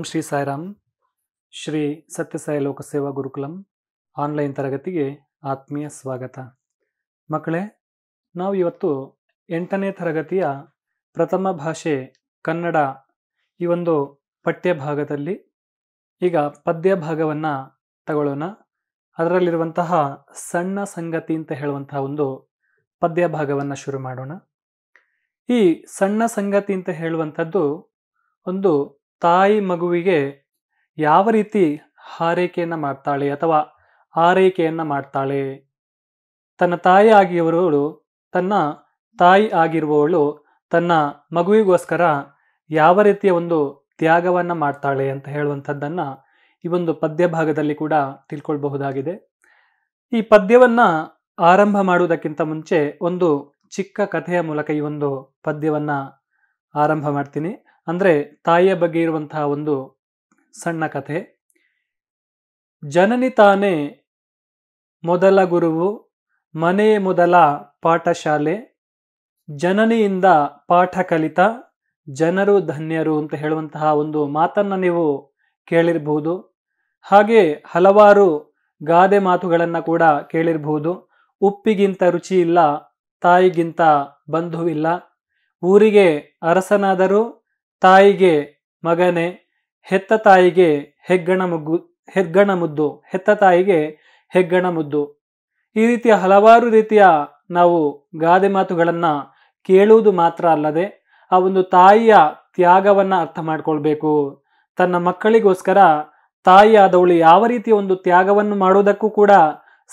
ಓಂ ಶ್ರೀ ಸಾಯಿರಾಮ್ ಶ್ರೀ ಸತ್ಯಸಾಯಿ ಲೋಕಸೇವಾ ಗುರುಕುಲಂ ಆನ್ಲೈನ್ ತರಗತಿಗೆ ಆತ್ಮೀಯ ಸ್ವಾಗತ ಮಕ್ಕಳೇ ನಾವು ಇವತ್ತು ಎಂಟನೇ ತರಗತಿಯ ಪ್ರಥಮ ಭಾಷೆ ಕನ್ನಡ ಈ ಒಂದು ಪಠ್ಯ ಭಾಗದಲ್ಲಿ ಈಗ ಪದ್ಯ ಭಾಗವನ್ನು ತಗೊಳ್ಳೋಣ ಅದರಲ್ಲಿರುವಂತಹ ಸಣ್ಣ ಸಂಗತಿ ಅಂತ ಹೇಳುವಂತಹ ಒಂದು ಪದ್ಯ ಭಾಗವನ್ನು ಶುರು ಮಾಡೋಣ ಈ ಸಣ್ಣ ಸಂಗತಿ ಅಂತ ಹೇಳುವಂಥದ್ದು ಒಂದು ತಾಯಿ ಮಗುವಿಗೆ ಯಾವ ರೀತಿ ಹಾರೈಕೆಯನ್ನು ಮಾಡ್ತಾಳೆ ಅಥವಾ ಆರೈಕೆಯನ್ನು ಮಾಡ್ತಾಳೆ ತನ್ನ ತಾಯಿ ಆಗಿರುವವಳು ತನ್ನ ತಾಯಿ ಆಗಿರುವವಳು ತನ್ನ ಮಗುವಿಗೋಸ್ಕರ ಯಾವ ರೀತಿಯ ಒಂದು ತ್ಯಾಗವನ್ನು ಮಾಡ್ತಾಳೆ ಅಂತ ಹೇಳುವಂಥದ್ದನ್ನು ಈ ಒಂದು ಪದ್ಯ ಭಾಗದಲ್ಲಿ ಕೂಡ ತಿಳ್ಕೊಳ್ಬಹುದಾಗಿದೆ ಈ ಪದ್ಯವನ್ನು ಆರಂಭ ಮಾಡುವುದಕ್ಕಿಂತ ಮುಂಚೆ ಒಂದು ಚಿಕ್ಕ ಕಥೆಯ ಮೂಲಕ ಈ ಒಂದು ಪದ್ಯವನ್ನು ಆರಂಭ ಮಾಡ್ತೀನಿ ಅಂದರೆ ತಾಯಿಯ ಬಗ್ಗೆ ಇರುವಂತಹ ಒಂದು ಸಣ್ಣ ಕಥೆ ಜನನಿ ತಾನೇ ಮೊದಲ ಗುರುವು ಮನೆ ಮೊದಲ ಪಾಠಶಾಲೆ ಜನನಿಯಿಂದ ಪಾಠ ಕಲಿತ ಜನರು ಧನ್ಯರು ಅಂತ ಹೇಳುವಂತಹ ಒಂದು ಮಾತನ್ನು ನೀವು ಕೇಳಿರಬಹುದು ಹಾಗೆ ಹಲವಾರು ಗಾದೆ ಮಾತುಗಳನ್ನು ಕೂಡ ಕೇಳಿರಬಹುದು ಉಪ್ಪಿಗಿಂತ ರುಚಿ ಇಲ್ಲ ತಾಯಿಗಿಂತ ಬಂಧುವಿಲ್ಲ ಊರಿಗೆ ಅರಸನಾದರೂ ತಾಯಿಗೆ ಮಗನೆ ಹೆತ್ತ ತಾಯಿಗೆ ಹೆಗ್ಗಣ ಮುಗ್ಗು ಹೆಗ್ಗಣ ಮುದ್ದು ಹೆತ್ತ ತಾಯಿಗೆ ಹೆಗ್ಗಣ ಮುದ್ದು ಈ ರೀತಿಯ ಹಲವಾರು ರೀತಿಯ ನಾವು ಗಾದೆ ಮಾತುಗಳನ್ನು ಕೇಳುವುದು ಮಾತ್ರ ಅಲ್ಲದೆ ಆ ಒಂದು ತಾಯಿಯ ತ್ಯಾಗವನ್ನು ಅರ್ಥ ಮಾಡ್ಕೊಳ್ಬೇಕು ತನ್ನ ಮಕ್ಕಳಿಗೋಸ್ಕರ ತಾಯಿ ಆದವಳು ಯಾವ ರೀತಿಯ ಒಂದು ತ್ಯಾಗವನ್ನು ಮಾಡುವುದಕ್ಕೂ ಕೂಡ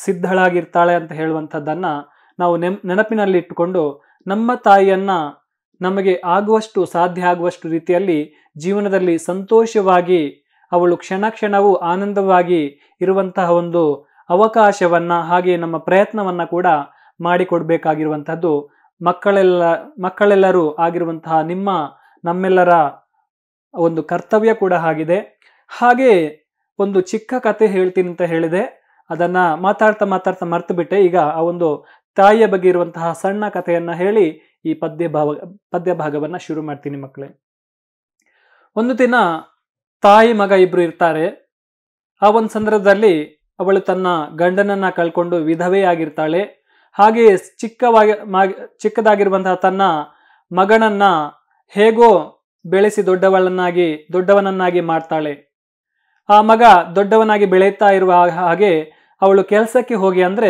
ಸಿದ್ಧಳಾಗಿರ್ತಾಳೆ ಅಂತ ಹೇಳುವಂಥದ್ದನ್ನು ನಾವು ನೆನಪಿನಲ್ಲಿ ಇಟ್ಟುಕೊಂಡು ನಮ್ಮ ತಾಯಿಯನ್ನು ನಮಗೆ ಆಗುವಷ್ಟು ಸಾಧ್ಯ ಆಗುವಷ್ಟು ರೀತಿಯಲ್ಲಿ ಜೀವನದಲ್ಲಿ ಸಂತೋಷವಾಗಿ ಅವಳು ಕ್ಷಣ ಕ್ಷಣವೂ ಆನಂದವಾಗಿ ಇರುವಂತಹ ಒಂದು ಅವಕಾಶವನ್ನು ಹಾಗೆ ನಮ್ಮ ಪ್ರಯತ್ನವನ್ನು ಕೂಡ ಮಾಡಿಕೊಡಬೇಕಾಗಿರುವಂಥದ್ದು ಮಕ್ಕಳೆಲ್ಲ ಮಕ್ಕಳೆಲ್ಲರೂ ಆಗಿರುವಂತಹ ನಿಮ್ಮ ನಮ್ಮೆಲ್ಲರ ಒಂದು ಕರ್ತವ್ಯ ಕೂಡ ಆಗಿದೆ ಹಾಗೆ ಒಂದು ಚಿಕ್ಕ ಕತೆ ಹೇಳ್ತೀನಿ ಅಂತ ಹೇಳಿದೆ ಅದನ್ನು ಮಾತಾಡ್ತಾ ಮಾತಾಡ್ತಾ ಮರ್ತುಬಿಟ್ಟೆ ಈಗ ಆ ಒಂದು ತಾಯಿಯ ಬಗ್ಗೆ ಇರುವಂತಹ ಸಣ್ಣ ಕಥೆಯನ್ನು ಹೇಳಿ ಈ ಪದ್ಯ ಭಾವ ಪದ್ಯ ಭಾಗವನ್ನು ಶುರು ಮಾಡ್ತೀನಿ ಮಕ್ಕಳೇ ಒಂದು ದಿನ ತಾಯಿ ಮಗ ಇಬ್ರು ಇರ್ತಾರೆ ಆ ಒಂದು ಸಂದರ್ಭದಲ್ಲಿ ಅವಳು ತನ್ನ ಗಂಡನನ್ನ ಕಳ್ಕೊಂಡು ವಿಧವೇ ಆಗಿರ್ತಾಳೆ ಹಾಗೆಯೇ ಚಿಕ್ಕವಾಗಿ ಚಿಕ್ಕದಾಗಿರುವಂತಹ ತನ್ನ ಮಗನನ್ನ ಹೇಗೋ ಬೆಳೆಸಿ ದೊಡ್ಡವಳನ್ನಾಗಿ ದೊಡ್ಡವನನ್ನಾಗಿ ಮಾಡ್ತಾಳೆ ಆ ಮಗ ದೊಡ್ಡವನಾಗಿ ಬೆಳೆಯುತ್ತಾ ಇರುವ ಹಾಗೆ ಅವಳು ಕೆಲಸಕ್ಕೆ ಹೋಗಿ ಅಂದರೆ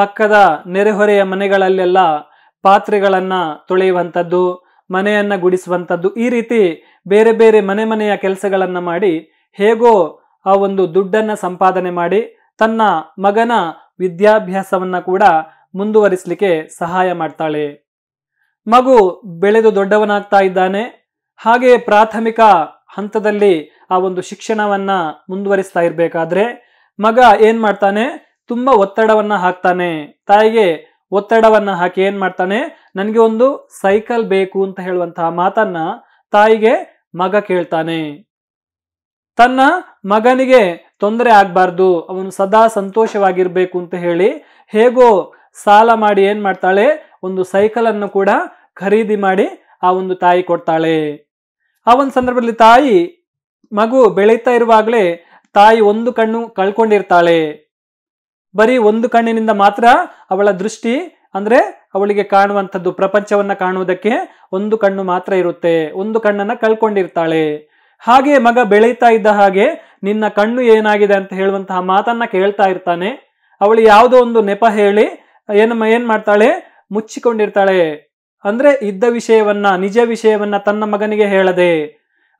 ಪಕ್ಕದ ನೆರೆಹೊರೆಯ ಮನೆಗಳಲ್ಲೆಲ್ಲ ಪಾತ್ರೆಗಳನ್ನು ತೊಳೆಯುವಂಥದ್ದು ಮನೆಯನ್ನು ಗುಡಿಸುವಂಥದ್ದು ಈ ರೀತಿ ಬೇರೆ ಬೇರೆ ಮನೆ ಮನೆಯ ಕೆಲಸಗಳನ್ನು ಮಾಡಿ ಹೇಗೋ ಆ ಒಂದು ದುಡ್ಡನ್ನು ಸಂಪಾದನೆ ಮಾಡಿ ತನ್ನ ಮಗನ ವಿದ್ಯಾಭ್ಯಾಸವನ್ನು ಕೂಡ ಮುಂದುವರಿಸಲಿಕ್ಕೆ ಸಹಾಯ ಮಾಡ್ತಾಳೆ ಮಗು ಬೆಳೆದು ದೊಡ್ಡವನಾಗ್ತಾ ಇದ್ದಾನೆ ಹಾಗೆ ಪ್ರಾಥಮಿಕ ಹಂತದಲ್ಲಿ ಆ ಒಂದು ಶಿಕ್ಷಣವನ್ನು ಮುಂದುವರಿಸ್ತಾ ಇರಬೇಕಾದ್ರೆ ಮಗ ಏನು ಮಾಡ್ತಾನೆ ತುಂಬ ಒತ್ತಡವನ್ನು ಹಾಕ್ತಾನೆ ತಾಯಿಗೆ ಒತ್ತಡವನ್ನ ಹಾಕಿ ಏನು ಮಾಡ್ತಾನೆ ನನಗೆ ಒಂದು ಸೈಕಲ್ ಬೇಕು ಅಂತ ಹೇಳುವಂತಹ ಮಾತನ್ನ ತಾಯಿಗೆ ಮಗ ಕೇಳ್ತಾನೆ ತನ್ನ ಮಗನಿಗೆ ತೊಂದರೆ ಆಗ್ಬಾರ್ದು ಅವನು ಸದಾ ಸಂತೋಷವಾಗಿರ್ಬೇಕು ಅಂತ ಹೇಳಿ ಹೇಗೋ ಸಾಲ ಮಾಡಿ ಏನ್ ಮಾಡ್ತಾಳೆ ಒಂದು ಸೈಕಲ್ ಅನ್ನು ಕೂಡ ಖರೀದಿ ಮಾಡಿ ಆ ಒಂದು ತಾಯಿ ಕೊಡ್ತಾಳೆ ಆ ಒಂದು ಸಂದರ್ಭದಲ್ಲಿ ತಾಯಿ ಮಗು ಬೆಳೀತಾ ಇರುವಾಗಲೇ ತಾಯಿ ಒಂದು ಕಣ್ಣು ಕಳ್ಕೊಂಡಿರ್ತಾಳೆ ಬರೀ ಒಂದು ಕಣ್ಣಿನಿಂದ ಮಾತ್ರ ಅವಳ ದೃಷ್ಟಿ ಅಂದ್ರೆ ಅವಳಿಗೆ ಕಾಣುವಂಥದ್ದು ಪ್ರಪಂಚವನ್ನ ಕಾಣುವುದಕ್ಕೆ ಒಂದು ಕಣ್ಣು ಮಾತ್ರ ಇರುತ್ತೆ ಒಂದು ಕಣ್ಣನ್ನ ಕಳ್ಕೊಂಡಿರ್ತಾಳೆ ಹಾಗೆ ಮಗ ಬೆಳೀತಾ ಇದ್ದ ಹಾಗೆ ನಿನ್ನ ಕಣ್ಣು ಏನಾಗಿದೆ ಅಂತ ಹೇಳುವಂತಹ ಮಾತನ್ನ ಕೇಳ್ತಾ ಇರ್ತಾನೆ ಅವಳು ಯಾವುದೋ ಒಂದು ನೆಪ ಹೇಳಿ ಏನು ಏನ್ ಮಾಡ್ತಾಳೆ ಮುಚ್ಚಿಕೊಂಡಿರ್ತಾಳೆ ಅಂದ್ರೆ ಇದ್ದ ವಿಷಯವನ್ನ ನಿಜ ವಿಷಯವನ್ನ ತನ್ನ ಮಗನಿಗೆ ಹೇಳದೆ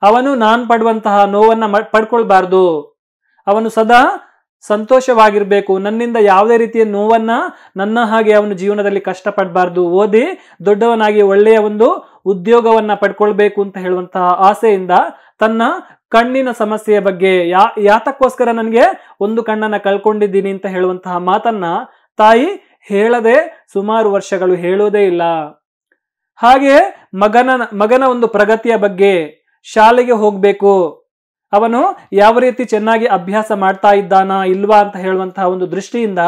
ಅವನು ನಾನ್ ಪಡುವಂತಹ ನೋವನ್ನ ಪಡ್ಕೊಳ್ಬಾರ್ದು ಅವನು ಸದಾ ಸಂತೋಷವಾಗಿರಬೇಕು ನನ್ನಿಂದ ಯಾವುದೇ ರೀತಿಯ ನೋವನ್ನು ನನ್ನ ಹಾಗೆ ಅವನು ಜೀವನದಲ್ಲಿ ಕಷ್ಟಪಡಬಾರ್ದು ಓದಿ ದೊಡ್ಡವನಾಗಿ ಒಳ್ಳೆಯ ಒಂದು ಉದ್ಯೋಗವನ್ನು ಪಡ್ಕೊಳ್ಬೇಕು ಅಂತ ಹೇಳುವಂತಹ ಆಸೆಯಿಂದ ತನ್ನ ಕಣ್ಣಿನ ಸಮಸ್ಯೆಯ ಬಗ್ಗೆ ಯಾ ಯಾತಕ್ಕೋಸ್ಕರ ನನಗೆ ಒಂದು ಕಣ್ಣನ್ನು ಕಳ್ಕೊಂಡಿದ್ದೀನಿ ಅಂತ ಹೇಳುವಂತಹ ಮಾತನ್ನ ತಾಯಿ ಹೇಳದೆ ಸುಮಾರು ವರ್ಷಗಳು ಹೇಳೋದೇ ಇಲ್ಲ ಹಾಗೆ ಮಗನ ಮಗನ ಒಂದು ಪ್ರಗತಿಯ ಬಗ್ಗೆ ಶಾಲೆಗೆ ಹೋಗಬೇಕು ಅವನು ಯಾವ ರೀತಿ ಚೆನ್ನಾಗಿ ಅಭ್ಯಾಸ ಮಾಡ್ತಾ ಇದ್ದಾನಾ ಇಲ್ವಾ ಅಂತ ಹೇಳುವಂತಹ ಒಂದು ದೃಷ್ಟಿಯಿಂದ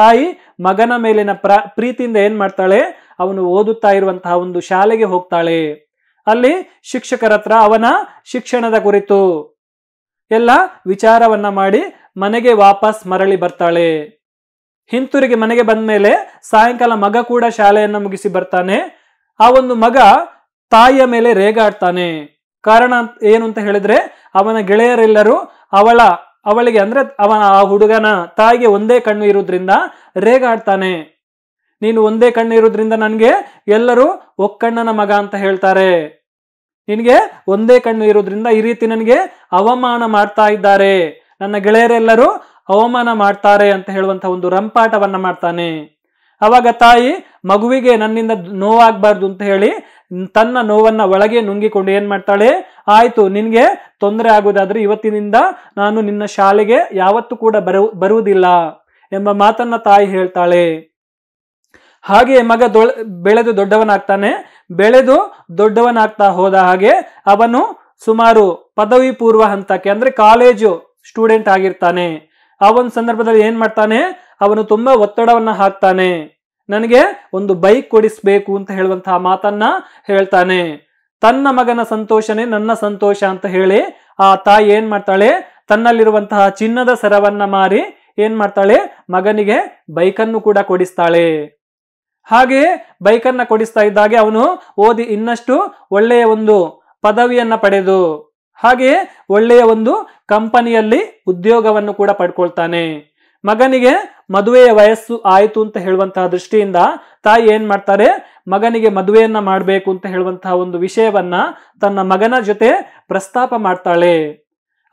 ತಾಯಿ ಮಗನ ಮೇಲಿನ ಪ್ರ ಪ್ರೀತಿಯಿಂದ ಏನ್ ಮಾಡ್ತಾಳೆ ಅವನು ಓದುತ್ತಾ ಇರುವಂತಹ ಒಂದು ಶಾಲೆಗೆ ಹೋಗ್ತಾಳೆ ಅಲ್ಲಿ ಶಿಕ್ಷಕರ ಹತ್ರ ಅವನ ಶಿಕ್ಷಣದ ಕುರಿತು ಎಲ್ಲ ವಿಚಾರವನ್ನ ಮಾಡಿ ಮನೆಗೆ ವಾಪಸ್ ಮರಳಿ ಬರ್ತಾಳೆ ಹಿಂತಿರುಗಿ ಮನೆಗೆ ಬಂದ ಮೇಲೆ ಸಾಯಂಕಾಲ ಮಗ ಕೂಡ ಶಾಲೆಯನ್ನು ಮುಗಿಸಿ ಬರ್ತಾನೆ ಆ ಒಂದು ಮಗ ತಾಯಿಯ ಮೇಲೆ ರೇಗಾಡ್ತಾನೆ ಕಾರಣ ಏನು ಅಂತ ಹೇಳಿದ್ರೆ ಅವನ ಗೆಳೆಯರೆಲ್ಲರೂ ಅವಳ ಅವಳಿಗೆ ಅಂದ್ರೆ ಅವನ ಆ ಹುಡುಗನ ತಾಯಿಗೆ ಒಂದೇ ಕಣ್ಣು ಇರೋದ್ರಿಂದ ರೇಗಾಡ್ತಾನೆ ನೀನು ಒಂದೇ ಕಣ್ಣು ಇರೋದ್ರಿಂದ ನನಗೆ ಎಲ್ಲರೂ ಒಕ್ಕಣ್ಣನ ಮಗ ಅಂತ ಹೇಳ್ತಾರೆ ನಿನಗೆ ಒಂದೇ ಕಣ್ಣು ಇರೋದ್ರಿಂದ ಈ ರೀತಿ ನನಗೆ ಅವಮಾನ ಮಾಡ್ತಾ ಇದ್ದಾರೆ ನನ್ನ ಗೆಳೆಯರೆಲ್ಲರೂ ಅವಮಾನ ಮಾಡ್ತಾರೆ ಅಂತ ಹೇಳುವಂತ ಒಂದು ರಂಪಾಟವನ್ನ ಮಾಡ್ತಾನೆ ಅವಾಗ ತಾಯಿ ಮಗುವಿಗೆ ನನ್ನಿಂದ ನೋವಾಗಬಾರ್ದು ಅಂತ ಹೇಳಿ ತನ್ನ ನೋವನ್ನ ಒಳಗೆ ನುಂಗಿಕೊಂಡು ಏನ್ ಮಾಡ್ತಾಳೆ ಆಯ್ತು ನಿನ್ಗೆ ತೊಂದರೆ ಆಗೋದಾದರೆ ಇವತ್ತಿನಿಂದ ನಾನು ನಿನ್ನ ಶಾಲೆಗೆ ಯಾವತ್ತೂ ಕೂಡ ಬರು ಬರುವುದಿಲ್ಲ ಎಂಬ ಮಾತನ್ನ ತಾಯಿ ಹೇಳ್ತಾಳೆ ಹಾಗೆ ಮಗ ಬೆಳೆದು ದೊಡ್ಡವನಾಗ್ತಾನೆ ಬೆಳೆದು ದೊಡ್ಡವನಾಗ್ತಾ ಹೋದ ಹಾಗೆ ಅವನು ಸುಮಾರು ಪದವಿ ಪೂರ್ವ ಹಂತಕ್ಕೆ ಅಂದ್ರೆ ಕಾಲೇಜು ಸ್ಟೂಡೆಂಟ್ ಆಗಿರ್ತಾನೆ ಆ ಒಂದು ಸಂದರ್ಭದಲ್ಲಿ ಏನ್ ಮಾಡ್ತಾನೆ ಅವನು ತುಂಬಾ ಒತ್ತಡವನ್ನ ಹಾಕ್ತಾನೆ ನನಗೆ ಒಂದು ಬೈಕ್ ಕೊಡಿಸ್ಬೇಕು ಅಂತ ಹೇಳುವಂತಹ ಮಾತನ್ನ ಹೇಳ್ತಾನೆ ತನ್ನ ಮಗನ ಸಂತೋಷನೇ ನನ್ನ ಸಂತೋಷ ಅಂತ ಹೇಳಿ ಆ ತಾಯಿ ಏನ್ ಮಾಡ್ತಾಳೆ ತನ್ನಲ್ಲಿರುವಂತಹ ಚಿನ್ನದ ಸರವನ್ನ ಮಾರಿ ಏನ್ ಮಾಡ್ತಾಳೆ ಮಗನಿಗೆ ಬೈಕನ್ನು ಕೂಡ ಕೊಡಿಸ್ತಾಳೆ ಹಾಗೆ ಬೈಕನ್ನ ಕೊಡಿಸ್ತಾ ಇದ್ದಾಗೆ ಅವನು ಓದಿ ಇನ್ನಷ್ಟು ಒಳ್ಳೆಯ ಒಂದು ಪದವಿಯನ್ನ ಪಡೆದು ಹಾಗೆ ಒಳ್ಳೆಯ ಒಂದು ಕಂಪನಿಯಲ್ಲಿ ಉದ್ಯೋಗವನ್ನು ಕೂಡ ಪಡ್ಕೊಳ್ತಾನೆ ಮಗನಿಗೆ ಮದುವೆಯ ವಯಸ್ಸು ಆಯಿತು ಅಂತ ಹೇಳುವಂತಹ ದೃಷ್ಟಿಯಿಂದ ತಾಯಿ ಏನ್ ಮಾಡ್ತಾರೆ ಮಗನಿಗೆ ಮದುವೆಯನ್ನ ಮಾಡಬೇಕು ಅಂತ ಹೇಳುವಂತಹ ಒಂದು ವಿಷಯವನ್ನ ತನ್ನ ಮಗನ ಜೊತೆ ಪ್ರಸ್ತಾಪ ಮಾಡ್ತಾಳೆ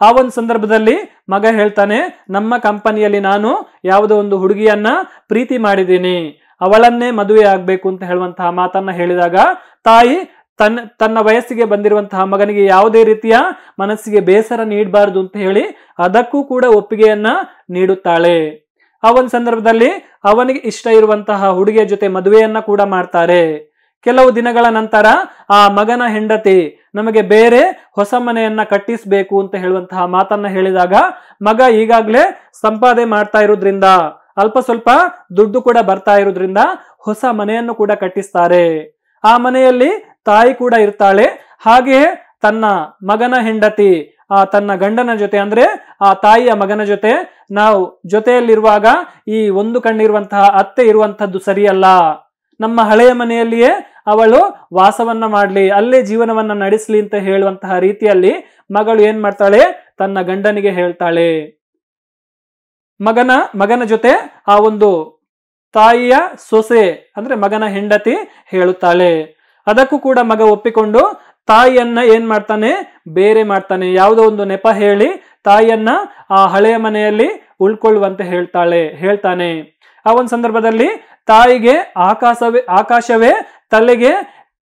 ಆ ಒಂದು ಸಂದರ್ಭದಲ್ಲಿ ಮಗ ಹೇಳ್ತಾನೆ ನಮ್ಮ ಕಂಪನಿಯಲ್ಲಿ ನಾನು ಯಾವುದೋ ಒಂದು ಹುಡುಗಿಯನ್ನ ಪ್ರೀತಿ ಮಾಡಿದ್ದೀನಿ ಅವಳನ್ನೇ ಮದುವೆ ಆಗಬೇಕು ಅಂತ ಹೇಳುವಂತಹ ಮಾತನ್ನ ಹೇಳಿದಾಗ ತಾಯಿ ತನ್ನ ತನ್ನ ವಯಸ್ಸಿಗೆ ಬಂದಿರುವಂತಹ ಮಗನಿಗೆ ಯಾವುದೇ ರೀತಿಯ ಮನಸ್ಸಿಗೆ ಬೇಸರ ನೀಡಬಾರದು ಅಂತ ಹೇಳಿ ಅದಕ್ಕೂ ಕೂಡ ಒಪ್ಪಿಗೆಯನ್ನ ನೀಡುತ್ತಾಳೆ ಆ ಒಂದು ಸಂದರ್ಭದಲ್ಲಿ ಅವನಿಗೆ ಇಷ್ಟ ಇರುವಂತಹ ಹುಡುಗಿಯ ಜೊತೆ ಮದುವೆಯನ್ನ ಕೂಡ ಮಾಡ್ತಾರೆ ಕೆಲವು ದಿನಗಳ ನಂತರ ಆ ಮಗನ ಹೆಂಡತಿ ನಮಗೆ ಬೇರೆ ಹೊಸ ಮನೆಯನ್ನ ಕಟ್ಟಿಸಬೇಕು ಅಂತ ಹೇಳುವಂತಹ ಮಾತನ್ನ ಹೇಳಿದಾಗ ಮಗ ಈಗಾಗಲೇ ಸಂಪಾದನೆ ಮಾಡ್ತಾ ಇರೋದ್ರಿಂದ ಅಲ್ಪ ಸ್ವಲ್ಪ ದುಡ್ಡು ಕೂಡ ಬರ್ತಾ ಇರೋದ್ರಿಂದ ಹೊಸ ಮನೆಯನ್ನು ಕೂಡ ಕಟ್ಟಿಸ್ತಾರೆ ಆ ಮನೆಯಲ್ಲಿ ತಾಯಿ ಕೂಡ ಇರ್ತಾಳೆ ಹಾಗೆಯೇ ತನ್ನ ಮಗನ ಹೆಂಡತಿ ಆ ತನ್ನ ಗಂಡನ ಜೊತೆ ಅಂದ್ರೆ ಆ ತಾಯಿಯ ಮಗನ ಜೊತೆ ನಾವು ಜೊತೆಯಲ್ಲಿರುವಾಗ ಈ ಒಂದು ಕಣ್ಣಿರುವಂತಹ ಅತ್ತೆ ಇರುವಂತಹದ್ದು ಸರಿಯಲ್ಲ ನಮ್ಮ ಹಳೆಯ ಮನೆಯಲ್ಲಿಯೇ ಅವಳು ವಾಸವನ್ನ ಮಾಡ್ಲಿ ಅಲ್ಲೇ ಜೀವನವನ್ನ ನಡೆಸಲಿ ಅಂತ ಹೇಳುವಂತಹ ರೀತಿಯಲ್ಲಿ ಮಗಳು ಏನ್ ಮಾಡ್ತಾಳೆ ತನ್ನ ಗಂಡನಿಗೆ ಹೇಳ್ತಾಳೆ ಮಗನ ಮಗನ ಜೊತೆ ಆ ಒಂದು ತಾಯಿಯ ಸೊಸೆ ಅಂದ್ರೆ ಮಗನ ಹೆಂಡತಿ ಹೇಳುತ್ತಾಳೆ ಅದಕ್ಕೂ ಕೂಡ ಮಗ ಒಪ್ಪಿಕೊಂಡು ತಾಯಿಯನ್ನ ಏನ್ ಮಾಡ್ತಾನೆ ಬೇರೆ ಮಾಡ್ತಾನೆ ಯಾವುದೋ ಒಂದು ನೆಪ ಹೇಳಿ ತಾಯಿಯನ್ನ ಆ ಹಳೆಯ ಮನೆಯಲ್ಲಿ ಉಳ್ಕೊಳ್ಳುವಂತೆ ಹೇಳ್ತಾಳೆ ಹೇಳ್ತಾನೆ ಆ ಒಂದು ಸಂದರ್ಭದಲ್ಲಿ ತಾಯಿಗೆ ಆಕಾಶವೇ ಆಕಾಶವೇ ತಲೆಗೆ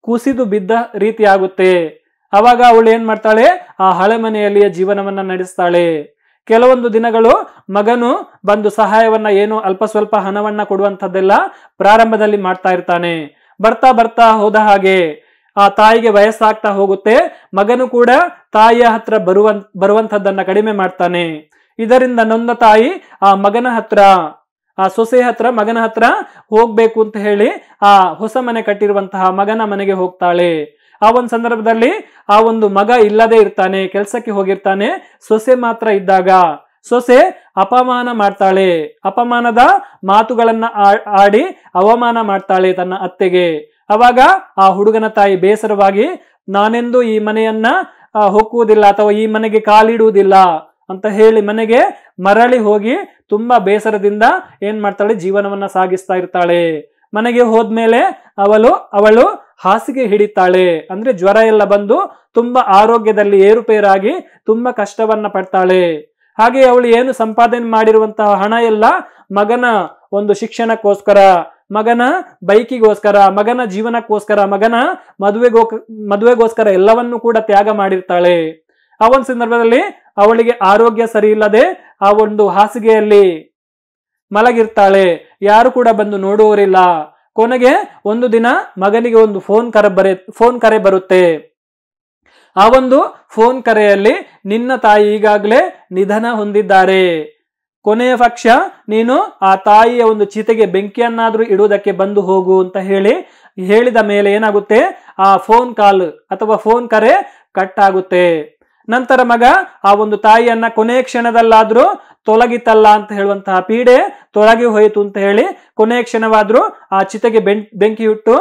ಕುಸಿದು ಬಿದ್ದ ರೀತಿಯಾಗುತ್ತೆ ಅವಾಗ ಅವಳು ಏನ್ ಮಾಡ್ತಾಳೆ ಆ ಹಳೆ ಮನೆಯಲ್ಲಿಯ ಜೀವನವನ್ನ ನಡೆಸ್ತಾಳೆ ಕೆಲವೊಂದು ದಿನಗಳು ಮಗನು ಬಂದು ಸಹಾಯವನ್ನ ಏನು ಅಲ್ಪ ಸ್ವಲ್ಪ ಹಣವನ್ನ ಕೊಡುವಂಥದ್ದೆಲ್ಲ ಪ್ರಾರಂಭದಲ್ಲಿ ಮಾಡ್ತಾ ಇರ್ತಾನೆ ಬರ್ತಾ ಬರ್ತಾ ಹೋದ ಹಾಗೆ ಆ ತಾಯಿಗೆ ವಯಸ್ಸಾಗ್ತಾ ಹೋಗುತ್ತೆ ಮಗನು ಕೂಡ ತಾಯಿಯ ಹತ್ರ ಬರುವಂತ ಬರುವಂತಹದ್ದನ್ನ ಕಡಿಮೆ ಮಾಡ್ತಾನೆ ಇದರಿಂದ ನೊಂದ ತಾಯಿ ಆ ಮಗನ ಹತ್ರ ಆ ಸೊಸೆ ಹತ್ರ ಮಗನ ಹತ್ರ ಹೋಗ್ಬೇಕು ಅಂತ ಹೇಳಿ ಆ ಹೊಸ ಮನೆ ಕಟ್ಟಿರುವಂತಹ ಮಗನ ಮನೆಗೆ ಹೋಗ್ತಾಳೆ ಆ ಒಂದು ಸಂದರ್ಭದಲ್ಲಿ ಆ ಒಂದು ಮಗ ಇಲ್ಲದೆ ಇರ್ತಾನೆ ಕೆಲಸಕ್ಕೆ ಹೋಗಿರ್ತಾನೆ ಸೊಸೆ ಮಾತ್ರ ಇದ್ದಾಗ ಸೊಸೆ ಅಪಮಾನ ಮಾಡ್ತಾಳೆ ಅಪಮಾನದ ಮಾತುಗಳನ್ನ ಆಡಿ ಅವಮಾನ ಮಾಡ್ತಾಳೆ ತನ್ನ ಅತ್ತೆಗೆ ಅವಾಗ ಆ ಹುಡುಗನ ತಾಯಿ ಬೇಸರವಾಗಿ ನಾನೆಂದು ಈ ಮನೆಯನ್ನ ಹೊಕ್ಕುವುದಿಲ್ಲ ಅಥವಾ ಈ ಮನೆಗೆ ಕಾಲಿಡುವುದಿಲ್ಲ ಅಂತ ಹೇಳಿ ಮನೆಗೆ ಮರಳಿ ಹೋಗಿ ತುಂಬಾ ಬೇಸರದಿಂದ ಏನ್ ಮಾಡ್ತಾಳೆ ಜೀವನವನ್ನ ಸಾಗಿಸ್ತಾ ಇರ್ತಾಳೆ ಮನೆಗೆ ಹೋದ್ಮೇಲೆ ಅವಳು ಅವಳು ಹಾಸಿಗೆ ಹಿಡಿತಾಳೆ ಅಂದ್ರೆ ಜ್ವರ ಎಲ್ಲ ಬಂದು ತುಂಬಾ ಆರೋಗ್ಯದಲ್ಲಿ ಏರುಪೇರಾಗಿ ತುಂಬಾ ಕಷ್ಟವನ್ನ ಪಡ್ತಾಳೆ ಹಾಗೆ ಅವಳು ಏನು ಸಂಪಾದನೆ ಮಾಡಿರುವಂತಹ ಹಣ ಎಲ್ಲ ಮಗನ ಒಂದು ಶಿಕ್ಷಣಕ್ಕೋಸ್ಕರ ಮಗನ ಬೈಕಿಗೋಸ್ಕರ ಮಗನ ಜೀವನಕ್ಕೋಸ್ಕರ ಮಗನ ಮದುವೆಗೋ ಮದುವೆಗೋಸ್ಕರ ಎಲ್ಲವನ್ನೂ ಕೂಡ ತ್ಯಾಗ ಮಾಡಿರ್ತಾಳೆ ಆ ಒಂದು ಸಂದರ್ಭದಲ್ಲಿ ಅವಳಿಗೆ ಆರೋಗ್ಯ ಸರಿ ಇಲ್ಲದೆ ಆ ಒಂದು ಹಾಸಿಗೆಯಲ್ಲಿ ಮಲಗಿರ್ತಾಳೆ ಯಾರು ಕೂಡ ಬಂದು ನೋಡುವರಿಲ್ಲ ಕೊನೆಗೆ ಒಂದು ದಿನ ಮಗನಿಗೆ ಒಂದು ಫೋನ್ ಕರೆ ಬರೆ ಫೋನ್ ಕರೆ ಬರುತ್ತೆ ಆ ಒಂದು ಫೋನ್ ಕರೆಯಲ್ಲಿ ನಿನ್ನ ತಾಯಿ ಈಗಾಗಲೇ ನಿಧನ ಹೊಂದಿದ್ದಾರೆ ಕೊನೆಯ ಪಕ್ಷ ನೀನು ಆ ತಾಯಿಯ ಒಂದು ಚಿತೆಗೆ ಬೆಂಕಿಯನ್ನಾದ್ರೂ ಇಡುವುದಕ್ಕೆ ಬಂದು ಹೋಗು ಅಂತ ಹೇಳಿ ಹೇಳಿದ ಮೇಲೆ ಏನಾಗುತ್ತೆ ಆ ಫೋನ್ ಕಾಲ್ ಅಥವಾ ಫೋನ್ ಕರೆ ಕಟ್ ಆಗುತ್ತೆ ನಂತರ ಮಗ ಆ ಒಂದು ತಾಯಿಯನ್ನ ಕೊನೆ ಕ್ಷಣದಲ್ಲಾದ್ರೂ ತೊಲಗಿತಲ್ಲ ಅಂತ ಹೇಳುವಂತಹ ಪೀಡೆ ತೊಲಗಿ ಹೋಯಿತು ಅಂತ ಹೇಳಿ ಕೊನೆ ಕ್ಷಣವಾದರೂ ಆ ಚಿತೆಗೆ ಬೆಂ ಬೆಂಕಿ ಇಟ್ಟು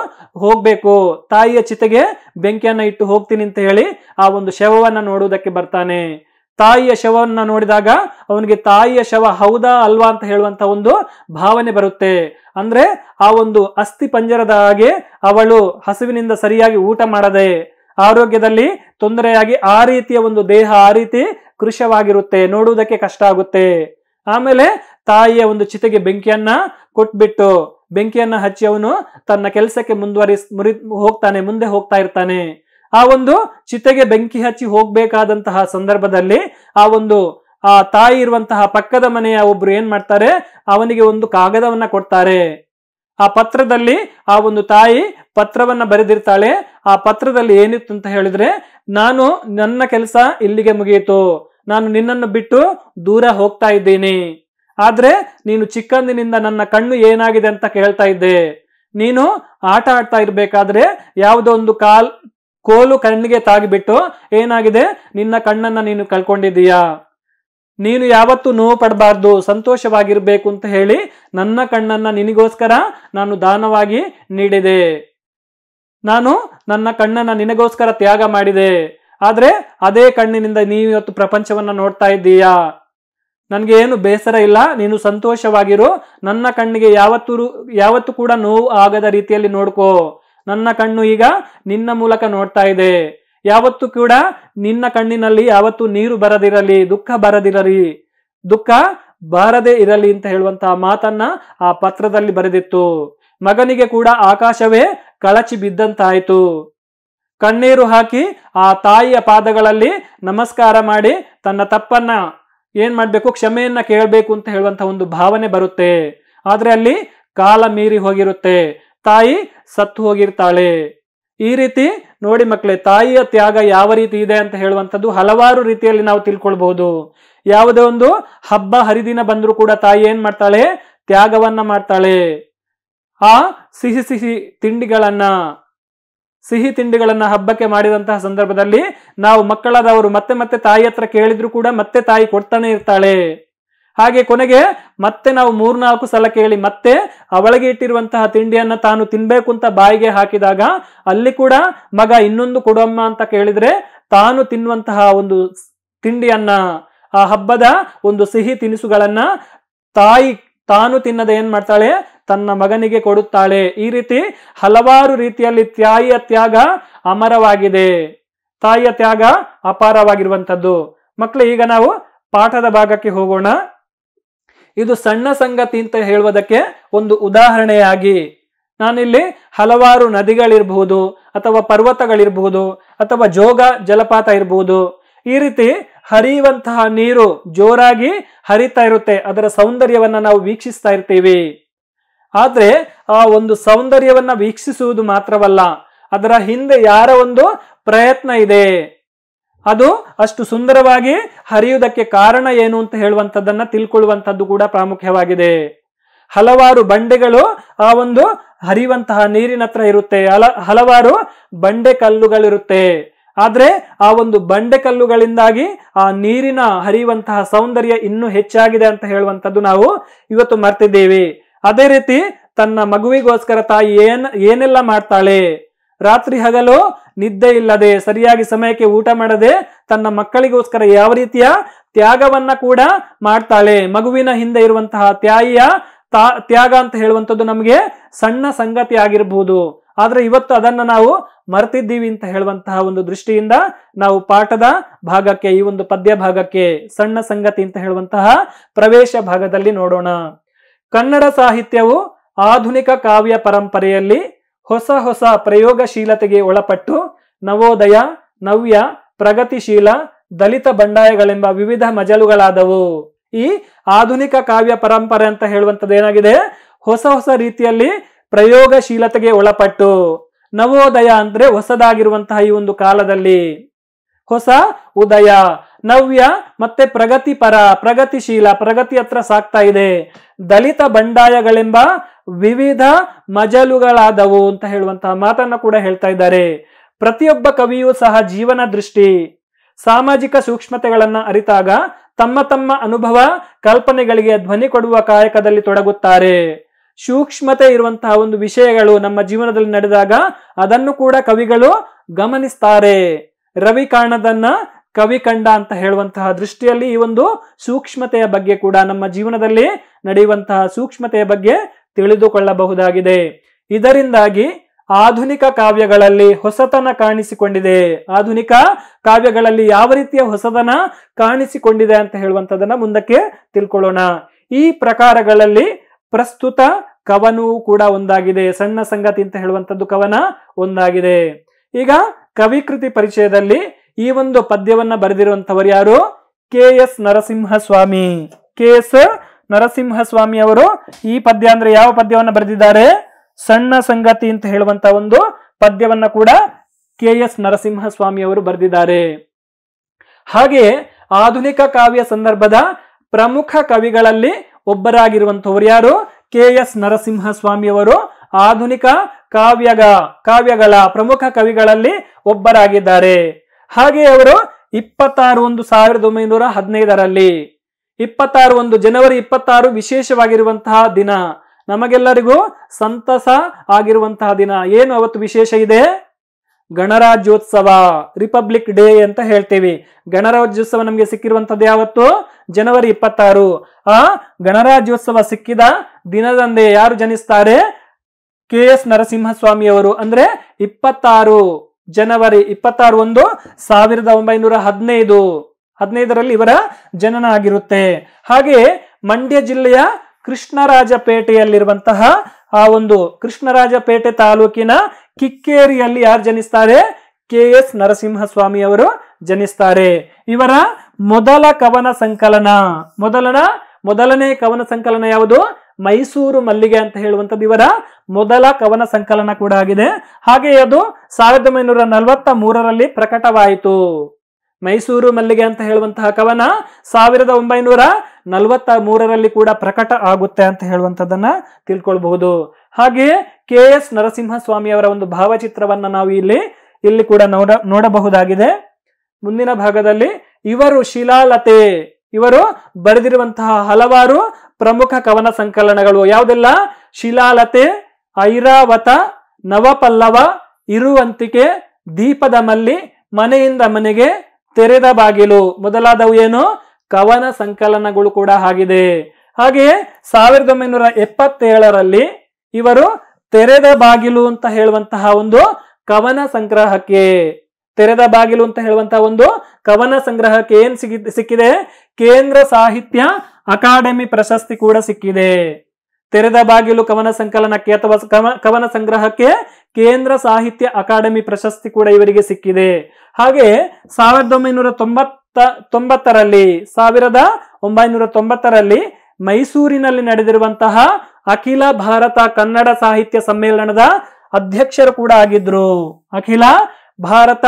ಹೋಗ್ಬೇಕು ತಾಯಿಯ ಚಿತೆಗೆ ಬೆಂಕಿಯನ್ನ ಇಟ್ಟು ಹೋಗ್ತೀನಿ ಅಂತ ಹೇಳಿ ಆ ಒಂದು ಶವವನ್ನ ನೋಡುವುದಕ್ಕೆ ಬರ್ತಾನೆ ತಾಯಿಯ ಶವವನ್ನ ನೋಡಿದಾಗ ಅವನಿಗೆ ತಾಯಿಯ ಶವ ಹೌದಾ ಅಲ್ವಾ ಅಂತ ಹೇಳುವಂತ ಒಂದು ಭಾವನೆ ಬರುತ್ತೆ ಅಂದ್ರೆ ಆ ಒಂದು ಅಸ್ಥಿ ಪಂಜರದ ಹಾಗೆ ಅವಳು ಹಸುವಿನಿಂದ ಸರಿಯಾಗಿ ಊಟ ಮಾಡದೆ ಆರೋಗ್ಯದಲ್ಲಿ ತೊಂದರೆಯಾಗಿ ಆ ರೀತಿಯ ಒಂದು ದೇಹ ಆ ರೀತಿ ಕೃಶವಾಗಿರುತ್ತೆ ನೋಡುವುದಕ್ಕೆ ಕಷ್ಟ ಆಗುತ್ತೆ ಆಮೇಲೆ ತಾಯಿಯ ಒಂದು ಚಿತೆಗೆ ಬೆಂಕಿಯನ್ನ ಕೊಟ್ಬಿಟ್ಟು ಬೆಂಕಿಯನ್ನ ಹಚ್ಚಿ ಅವನು ತನ್ನ ಕೆಲಸಕ್ಕೆ ಮುಂದುವರಿಸ್ ಮುರಿ ಹೋಗ್ತಾನೆ ಮುಂದೆ ಹೋಗ್ತಾ ಇರ್ತಾನೆ ಆ ಒಂದು ಚಿತೆಗೆ ಬೆಂಕಿ ಹಚ್ಚಿ ಹೋಗ್ಬೇಕಾದಂತಹ ಸಂದರ್ಭದಲ್ಲಿ ಆ ಒಂದು ಆ ತಾಯಿ ಇರುವಂತಹ ಪಕ್ಕದ ಮನೆಯ ಒಬ್ರು ಏನ್ ಮಾಡ್ತಾರೆ ಅವನಿಗೆ ಒಂದು ಕಾಗದವನ್ನ ಕೊಡ್ತಾರೆ ಆ ಪತ್ರದಲ್ಲಿ ಆ ಒಂದು ತಾಯಿ ಪತ್ರವನ್ನ ಬರೆದಿರ್ತಾಳೆ ಆ ಪತ್ರದಲ್ಲಿ ಏನಿತ್ತು ಅಂತ ಹೇಳಿದ್ರೆ ನಾನು ನನ್ನ ಕೆಲಸ ಇಲ್ಲಿಗೆ ಮುಗಿಯಿತು ನಾನು ನಿನ್ನನ್ನು ಬಿಟ್ಟು ದೂರ ಹೋಗ್ತಾ ಇದ್ದೀನಿ ಆದ್ರೆ ನೀನು ಚಿಕ್ಕಂದಿನಿಂದ ನನ್ನ ಕಣ್ಣು ಏನಾಗಿದೆ ಅಂತ ಕೇಳ್ತಾ ಇದ್ದೆ ನೀನು ಆಟ ಆಡ್ತಾ ಇರ್ಬೇಕಾದ್ರೆ ಯಾವುದೋ ಒಂದು ಕಾಲ್ ಕೋಲು ಕಣ್ಣಿಗೆ ತಾಗಿಬಿಟ್ಟು ಏನಾಗಿದೆ ನಿನ್ನ ಕಣ್ಣನ್ನ ನೀನು ಕಳ್ಕೊಂಡಿದ್ದೀಯಾ ನೀನು ಯಾವತ್ತೂ ನೋವು ಪಡಬಾರ್ದು ಸಂತೋಷವಾಗಿರ್ಬೇಕು ಅಂತ ಹೇಳಿ ನನ್ನ ಕಣ್ಣನ್ನ ನಿನಗೋಸ್ಕರ ನಾನು ದಾನವಾಗಿ ನೀಡಿದೆ ನಾನು ನನ್ನ ಕಣ್ಣನ್ನ ನಿನಗೋಸ್ಕರ ತ್ಯಾಗ ಮಾಡಿದೆ ಆದ್ರೆ ಅದೇ ಕಣ್ಣಿನಿಂದ ನೀವು ಇವತ್ತು ಪ್ರಪಂಚವನ್ನ ನೋಡ್ತಾ ಇದ್ದೀಯಾ ನನಗೆ ಏನು ಬೇಸರ ಇಲ್ಲ ನೀನು ಸಂತೋಷವಾಗಿರು ನನ್ನ ಕಣ್ಣಿಗೆ ಯಾವತ್ತೂ ಯಾವತ್ತೂ ಕೂಡ ನೋವು ಆಗದ ರೀತಿಯಲ್ಲಿ ನೋಡ್ಕೋ ನನ್ನ ಕಣ್ಣು ಈಗ ನಿನ್ನ ಮೂಲಕ ನೋಡ್ತಾ ಇದೆ ಯಾವತ್ತು ಕೂಡ ನಿನ್ನ ಕಣ್ಣಿನಲ್ಲಿ ಯಾವತ್ತು ನೀರು ಬರದಿರಲಿ ದುಃಖ ಬರದಿರಲಿ ದುಃಖ ಬಾರದೇ ಇರಲಿ ಅಂತ ಹೇಳುವಂತಹ ಮಾತನ್ನ ಆ ಪತ್ರದಲ್ಲಿ ಬರೆದಿತ್ತು ಮಗನಿಗೆ ಕೂಡ ಆಕಾಶವೇ ಕಳಚಿ ಬಿದ್ದಂತಾಯಿತು ಕಣ್ಣೀರು ಹಾಕಿ ಆ ತಾಯಿಯ ಪಾದಗಳಲ್ಲಿ ನಮಸ್ಕಾರ ಮಾಡಿ ತನ್ನ ತಪ್ಪನ್ನ ಏನ್ ಮಾಡ್ಬೇಕು ಕ್ಷಮೆಯನ್ನ ಕೇಳಬೇಕು ಅಂತ ಹೇಳುವಂತಹ ಒಂದು ಭಾವನೆ ಬರುತ್ತೆ ಆದ್ರೆ ಅಲ್ಲಿ ಕಾಲ ಮೀರಿ ಹೋಗಿರುತ್ತೆ ತಾಯಿ ಸತ್ತು ಹೋಗಿರ್ತಾಳೆ ಈ ರೀತಿ ನೋಡಿ ಮಕ್ಕಳೇ ತಾಯಿಯ ತ್ಯಾಗ ಯಾವ ರೀತಿ ಇದೆ ಅಂತ ಹೇಳುವಂಥದ್ದು ಹಲವಾರು ರೀತಿಯಲ್ಲಿ ನಾವು ತಿಳ್ಕೊಳ್ಬಹುದು ಯಾವುದೇ ಒಂದು ಹಬ್ಬ ಹರಿದಿನ ಬಂದರೂ ಕೂಡ ತಾಯಿ ಏನ್ ಮಾಡ್ತಾಳೆ ತ್ಯಾಗವನ್ನ ಮಾಡ್ತಾಳೆ ಆ ಸಿಹಿ ಸಿಹಿ ತಿಂಡಿಗಳನ್ನ ಸಿಹಿ ತಿಂಡಿಗಳನ್ನ ಹಬ್ಬಕ್ಕೆ ಮಾಡಿದಂತಹ ಸಂದರ್ಭದಲ್ಲಿ ನಾವು ಮಕ್ಕಳಾದವರು ಮತ್ತೆ ಮತ್ತೆ ತಾಯಿ ಹತ್ರ ಕೇಳಿದ್ರು ಕೂಡ ಮತ್ತೆ ತಾಯಿ ಕೊಡ್ತಾನೆ ಇರ್ತಾಳೆ ಹಾಗೆ ಕೊನೆಗೆ ಮತ್ತೆ ನಾವು ಮೂರ್ನಾಲ್ಕು ಸಲ ಕೇಳಿ ಮತ್ತೆ ಅವಳಿಗೆ ಇಟ್ಟಿರುವಂತಹ ತಿಂಡಿಯನ್ನ ತಾನು ತಿನ್ಬೇಕು ಅಂತ ಬಾಯಿಗೆ ಹಾಕಿದಾಗ ಅಲ್ಲಿ ಕೂಡ ಮಗ ಇನ್ನೊಂದು ಕೊಡಮ್ಮ ಅಂತ ಕೇಳಿದ್ರೆ ತಾನು ತಿನ್ನುವಂತಹ ಒಂದು ತಿಂಡಿಯನ್ನ ಆ ಹಬ್ಬದ ಒಂದು ಸಿಹಿ ತಿನಿಸುಗಳನ್ನ ತಾಯಿ ತಾನು ತಿನ್ನದೆ ಏನ್ ಮಾಡ್ತಾಳೆ ತನ್ನ ಮಗನಿಗೆ ಕೊಡುತ್ತಾಳೆ ಈ ರೀತಿ ಹಲವಾರು ರೀತಿಯಲ್ಲಿ ತಾಯಿಯ ತ್ಯಾಗ ಅಮರವಾಗಿದೆ ತಾಯಿಯ ತ್ಯಾಗ ಅಪಾರವಾಗಿರುವಂಥದ್ದು ಮಕ್ಕಳು ಈಗ ನಾವು ಪಾಠದ ಭಾಗಕ್ಕೆ ಹೋಗೋಣ ಇದು ಸಣ್ಣ ಸಂಗತಿ ಅಂತ ಹೇಳುವುದಕ್ಕೆ ಒಂದು ಉದಾಹರಣೆಯಾಗಿ ನಾನಿಲ್ಲಿ ಹಲವಾರು ನದಿಗಳಿರಬಹುದು ಅಥವಾ ಪರ್ವತಗಳಿರಬಹುದು ಅಥವಾ ಜೋಗ ಜಲಪಾತ ಇರಬಹುದು ಈ ರೀತಿ ಹರಿಯುವಂತಹ ನೀರು ಜೋರಾಗಿ ಹರಿತಾ ಇರುತ್ತೆ ಅದರ ಸೌಂದರ್ಯವನ್ನ ನಾವು ವೀಕ್ಷಿಸ್ತಾ ಇರ್ತೀವಿ ಆದ್ರೆ ಆ ಒಂದು ಸೌಂದರ್ಯವನ್ನ ವೀಕ್ಷಿಸುವುದು ಮಾತ್ರವಲ್ಲ ಅದರ ಹಿಂದೆ ಯಾರ ಒಂದು ಪ್ರಯತ್ನ ಇದೆ ಅದು ಅಷ್ಟು ಸುಂದರವಾಗಿ ಹರಿಯುವುದಕ್ಕೆ ಕಾರಣ ಏನು ಅಂತ ಹೇಳುವಂತದ್ದನ್ನ ತಿಳ್ಕೊಳ್ಳುವಂಥದ್ದು ಕೂಡ ಪ್ರಾಮುಖ್ಯವಾಗಿದೆ ಹಲವಾರು ಬಂಡೆಗಳು ಆ ಒಂದು ಹರಿಯುವಂತಹ ನೀರಿನ ಹತ್ರ ಇರುತ್ತೆ ಹಲವಾರು ಬಂಡೆ ಕಲ್ಲುಗಳಿರುತ್ತೆ ಆದ್ರೆ ಆ ಒಂದು ಬಂಡೆ ಕಲ್ಲುಗಳಿಂದಾಗಿ ಆ ನೀರಿನ ಹರಿಯುವಂತಹ ಸೌಂದರ್ಯ ಇನ್ನೂ ಹೆಚ್ಚಾಗಿದೆ ಅಂತ ಹೇಳುವಂಥದ್ದು ನಾವು ಇವತ್ತು ಮರ್ತಿದ್ದೇವೆ ಅದೇ ರೀತಿ ತನ್ನ ಮಗುವಿಗೋಸ್ಕರ ತಾಯಿ ಏನ್ ಏನೆಲ್ಲ ಮಾಡ್ತಾಳೆ ರಾತ್ರಿ ಹಗಲು ನಿದ್ದೆ ಇಲ್ಲದೆ ಸರಿಯಾಗಿ ಸಮಯಕ್ಕೆ ಊಟ ಮಾಡದೆ ತನ್ನ ಮಕ್ಕಳಿಗೋಸ್ಕರ ಯಾವ ರೀತಿಯ ತ್ಯಾಗವನ್ನ ಕೂಡ ಮಾಡ್ತಾಳೆ ಮಗುವಿನ ಹಿಂದೆ ಇರುವಂತಹ ತ್ಯಾಯಿಯ ತ್ಯಾಗ ಅಂತ ಹೇಳುವಂಥದ್ದು ನಮಗೆ ಸಣ್ಣ ಸಂಗತಿ ಆಗಿರಬಹುದು ಆದರೆ ಇವತ್ತು ಅದನ್ನ ನಾವು ಮರ್ತಿದ್ದೀವಿ ಅಂತ ಹೇಳುವಂತಹ ಒಂದು ದೃಷ್ಟಿಯಿಂದ ನಾವು ಪಾಠದ ಭಾಗಕ್ಕೆ ಈ ಒಂದು ಪದ್ಯ ಭಾಗಕ್ಕೆ ಸಣ್ಣ ಸಂಗತಿ ಅಂತ ಹೇಳುವಂತಹ ಪ್ರವೇಶ ಭಾಗದಲ್ಲಿ ನೋಡೋಣ ಕನ್ನಡ ಸಾಹಿತ್ಯವು ಆಧುನಿಕ ಕಾವ್ಯ ಪರಂಪರೆಯಲ್ಲಿ ಹೊಸ ಹೊಸ ಪ್ರಯೋಗಶೀಲತೆಗೆ ಒಳಪಟ್ಟು ನವೋದಯ ನವ್ಯ ಪ್ರಗತಿಶೀಲ ದಲಿತ ಬಂಡಾಯಗಳೆಂಬ ವಿವಿಧ ಮಜಲುಗಳಾದವು ಈ ಆಧುನಿಕ ಕಾವ್ಯ ಪರಂಪರೆ ಅಂತ ಹೇಳುವಂಥದ್ದು ಏನಾಗಿದೆ ಹೊಸ ಹೊಸ ರೀತಿಯಲ್ಲಿ ಪ್ರಯೋಗಶೀಲತೆಗೆ ಒಳಪಟ್ಟು ನವೋದಯ ಅಂದ್ರೆ ಹೊಸದಾಗಿರುವಂತಹ ಈ ಒಂದು ಕಾಲದಲ್ಲಿ ಹೊಸ ಉದಯ ನವ್ಯ ಮತ್ತೆ ಪ್ರಗತಿಪರ ಪ್ರಗತಿಶೀಲ ಪ್ರಗತಿ ಹತ್ರ ಸಾಕ್ತಾ ಇದೆ ದಲಿತ ಬಂಡಾಯಗಳೆಂಬ ವಿವಿಧ ಮಜಲುಗಳಾದವು ಅಂತ ಹೇಳುವಂತಹ ಮಾತನ್ನ ಕೂಡ ಹೇಳ್ತಾ ಇದ್ದಾರೆ ಪ್ರತಿಯೊಬ್ಬ ಕವಿಯೂ ಸಹ ಜೀವನ ದೃಷ್ಟಿ ಸಾಮಾಜಿಕ ಸೂಕ್ಷ್ಮತೆಗಳನ್ನ ಅರಿತಾಗ ತಮ್ಮ ತಮ್ಮ ಅನುಭವ ಕಲ್ಪನೆಗಳಿಗೆ ಧ್ವನಿ ಕೊಡುವ ಕಾಯಕದಲ್ಲಿ ತೊಡಗುತ್ತಾರೆ ಸೂಕ್ಷ್ಮತೆ ಇರುವಂತಹ ಒಂದು ವಿಷಯಗಳು ನಮ್ಮ ಜೀವನದಲ್ಲಿ ನಡೆದಾಗ ಅದನ್ನು ಕೂಡ ಕವಿಗಳು ಗಮನಿಸ್ತಾರೆ ರವಿ ಕಾಣದನ್ನ ಕವಿಕಂಡ ಅಂತ ಹೇಳುವಂತಹ ದೃಷ್ಟಿಯಲ್ಲಿ ಈ ಒಂದು ಸೂಕ್ಷ್ಮತೆಯ ಬಗ್ಗೆ ಕೂಡ ನಮ್ಮ ಜೀವನದಲ್ಲಿ ನಡೆಯುವಂತಹ ಸೂಕ್ಷ್ಮತೆಯ ಬಗ್ಗೆ ತಿಳಿದುಕೊಳ್ಳಬಹುದಾಗಿದೆ ಇದರಿಂದಾಗಿ ಆಧುನಿಕ ಕಾವ್ಯಗಳಲ್ಲಿ ಹೊಸತನ ಕಾಣಿಸಿಕೊಂಡಿದೆ ಆಧುನಿಕ ಕಾವ್ಯಗಳಲ್ಲಿ ಯಾವ ರೀತಿಯ ಹೊಸತನ ಕಾಣಿಸಿಕೊಂಡಿದೆ ಅಂತ ಹೇಳುವಂಥದ್ದನ್ನು ಮುಂದಕ್ಕೆ ತಿಳ್ಕೊಳ್ಳೋಣ ಈ ಪ್ರಕಾರಗಳಲ್ಲಿ ಪ್ರಸ್ತುತ ಕವನೂ ಕೂಡ ಒಂದಾಗಿದೆ ಸಣ್ಣ ಸಂಗತಿ ಅಂತ ಹೇಳುವಂಥದ್ದು ಕವನ ಒಂದಾಗಿದೆ ಈಗ ಕವಿಕೃತಿ ಪರಿಚಯದಲ್ಲಿ ಈ ಒಂದು ಪದ್ಯವನ್ನ ಬರೆದಿರುವಂತವರು ಯಾರು K S Narasimhaswamy K S Narasimhaswamy ಅವರು ಈ ಪದ್ಯ ಅಂದ್ರೆ ಯಾವ ಪದ್ಯವನ್ನು ಬರೆದಿದ್ದಾರೆ ಸಣ್ಣ ಸಂಗತಿ ಅಂತ ಹೇಳುವಂತ ಒಂದು ಪದ್ಯವನ್ನ ಕೂಡ ಕೆ ಎಸ್ ನರಸಿಂಹ ಅವರು ಬರೆದಿದ್ದಾರೆ ಹಾಗೆ ಆಧುನಿಕ ಕಾವ್ಯ ಸಂದರ್ಭದ ಪ್ರಮುಖ ಕವಿಗಳಲ್ಲಿ ಒಬ್ಬರಾಗಿರುವಂತವರು ಯಾರು ಕೆ ಎಸ್ ನರಸಿಂಹಸ್ವಾಮಿ ಅವರು ಆಧುನಿಕ ಕಾವ್ಯಗ ಕಾವ್ಯಗಳ ಪ್ರಮುಖ ಕವಿಗಳಲ್ಲಿ ಒಬ್ಬರಾಗಿದ್ದಾರೆ ಹಾಗೆ ಅವರು ಇಪ್ಪತ್ತಾರು ಒಂದು ಸಾವಿರದ ಒಂಬೈನೂರ ಹದಿನೈದರಲ್ಲಿ ಇಪ್ಪತ್ತಾರು ಒಂದು ಜನವರಿ ಇಪ್ಪತ್ತಾರು ವಿಶೇಷವಾಗಿರುವಂತಹ ದಿನ ನಮಗೆಲ್ಲರಿಗೂ ಸಂತಸ ಆಗಿರುವಂತಹ ದಿನ ಏನು ಅವತ್ತು ವಿಶೇಷ ಇದೆ ಗಣರಾಜ್ಯೋತ್ಸವ ರಿಪಬ್ಲಿಕ್ ಡೇ ಅಂತ ಹೇಳ್ತೀವಿ ಗಣರಾಜ್ಯೋತ್ಸವ ನಮಗೆ ಸಿಕ್ಕಿರುವಂತದ್ದು ಯಾವತ್ತು ಜನವರಿ ಇಪ್ಪತ್ತಾರು ಆ ಗಣರಾಜ್ಯೋತ್ಸವ ಸಿಕ್ಕಿದ ದಿನದಂದೇ ಯಾರು ಜನಿಸ್ತಾರೆ ಕೆ ಎಸ್ ನರಸಿಂಹಸ್ವಾಮಿಯವರು ಅಂದ್ರೆ ಇಪ್ಪತ್ತಾರು ಜನವರಿ ಇಪ್ಪತ್ತಾರು ಒಂದು ಸಾವಿರದ ಒಂಬೈನೂರ ಹದಿನೈದು ಹದಿನೈದರಲ್ಲಿ ಇವರ ಜನನ ಆಗಿರುತ್ತೆ ಹಾಗೆಯೇ ಮಂಡ್ಯ ಜಿಲ್ಲೆಯ ಕೃಷ್ಣರಾಜಪೇಟೆಯಲ್ಲಿರುವಂತಹ ಆ ಒಂದು ಕೃಷ್ಣರಾಜಪೇಟೆ ತಾಲೂಕಿನ ಕಿಕ್ಕೇರಿಯಲ್ಲಿ ಯಾರು ಜನಿಸ್ತಾರೆ ಕೆ ಎಸ್ ನರಸಿಂಹಸ್ವಾಮಿ ಅವರು ಜನಿಸ್ತಾರೆ ಇವರ ಮೊದಲ ಕವನ ಸಂಕಲನ ಮೊದಲನ ಮೊದಲನೇ ಕವನ ಸಂಕಲನ ಯಾವುದು ಮೈಸೂರು ಮಲ್ಲಿಗೆ ಅಂತ ಹೇಳುವಂಥದ್ದು ಇವರ ಮೊದಲ ಕವನ ಸಂಕಲನ ಕೂಡ ಆಗಿದೆ ಹಾಗೆ ಅದು ಸಾವಿರದ ಒಂಬೈನೂರ ನಲವತ್ತ ಮೂರರಲ್ಲಿ ಪ್ರಕಟವಾಯಿತು ಮೈಸೂರು ಮಲ್ಲಿಗೆ ಅಂತ ಹೇಳುವಂತಹ ಕವನ ಸಾವಿರದ ಒಂಬೈನೂರ ನಲವತ್ತ ಮೂರರಲ್ಲಿ ಕೂಡ ಪ್ರಕಟ ಆಗುತ್ತೆ ಅಂತ ಹೇಳುವಂಥದ್ದನ್ನ ತಿಳ್ಕೊಳ್ಬಹುದು ಹಾಗೆಯೇ ಕೆ ಎಸ್ ಅವರ ಒಂದು ಭಾವಚಿತ್ರವನ್ನ ನಾವು ಇಲ್ಲಿ ಇಲ್ಲಿ ಕೂಡ ನೋಡ ನೋಡಬಹುದಾಗಿದೆ ಮುಂದಿನ ಭಾಗದಲ್ಲಿ ಇವರು ಶಿಲಾಲತೆ ಇವರು ಬರೆದಿರುವಂತಹ ಹಲವಾರು ಪ್ರಮುಖ ಕವನ ಸಂಕಲನಗಳು ಯಾವುದೆಲ್ಲ ಶಿಲಾಲತೆ ಐರಾವತ ನವಪಲ್ಲವ ಇರುವಂತಿಕೆ ದೀಪದ ಮಲ್ಲಿ ಮನೆಯಿಂದ ಮನೆಗೆ ತೆರೆದ ಬಾಗಿಲು ಮೊದಲಾದವು ಏನು ಕವನ ಸಂಕಲನಗಳು ಕೂಡ ಆಗಿದೆ ಹಾಗೆಯೇ ಸಾವಿರದ ಒಂಬೈನೂರ ಎಪ್ಪತ್ತೇಳರಲ್ಲಿ ಇವರು ತೆರೆದ ಬಾಗಿಲು ಅಂತ ಹೇಳುವಂತಹ ಒಂದು ಕವನ ಸಂಗ್ರಹಕ್ಕೆ ತೆರೆದ ಬಾಗಿಲು ಅಂತ ಹೇಳುವಂತಹ ಒಂದು ಕವನ ಸಂಗ್ರಹಕ್ಕೆ ಏನ್ ಸಿಕ್ಕಿದೆ ಕೇಂದ್ರ ಸಾಹಿತ್ಯ ಅಕಾಡೆಮಿ ಪ್ರಶಸ್ತಿ ಕೂಡ ಸಿಕ್ಕಿದೆ ತೆರೆದ ಬಾಗಿಲು ಕವನ ಸಂಕಲನಕ್ಕೆ ಅಥವಾ ಕವನ ಸಂಗ್ರಹಕ್ಕೆ ಕೇಂದ್ರ ಸಾಹಿತ್ಯ ಅಕಾಡೆಮಿ ಪ್ರಶಸ್ತಿ ಕೂಡ ಇವರಿಗೆ ಸಿಕ್ಕಿದೆ ಹಾಗೆ ಸಾವಿರದ ಒಂಬೈನೂರ ತೊಂಬತ್ತ ತೊಂಬತ್ತರಲ್ಲಿ ಸಾವಿರದ ಒಂಬೈನೂರ ತೊಂಬತ್ತರಲ್ಲಿ ಮೈಸೂರಿನಲ್ಲಿ ನಡೆದಿರುವಂತಹ ಅಖಿಲ ಭಾರತ ಕನ್ನಡ ಸಾಹಿತ್ಯ ಸಮ್ಮೇಳನದ ಅಧ್ಯಕ್ಷರು ಕೂಡ ಆಗಿದ್ರು ಅಖಿಲ ಭಾರತ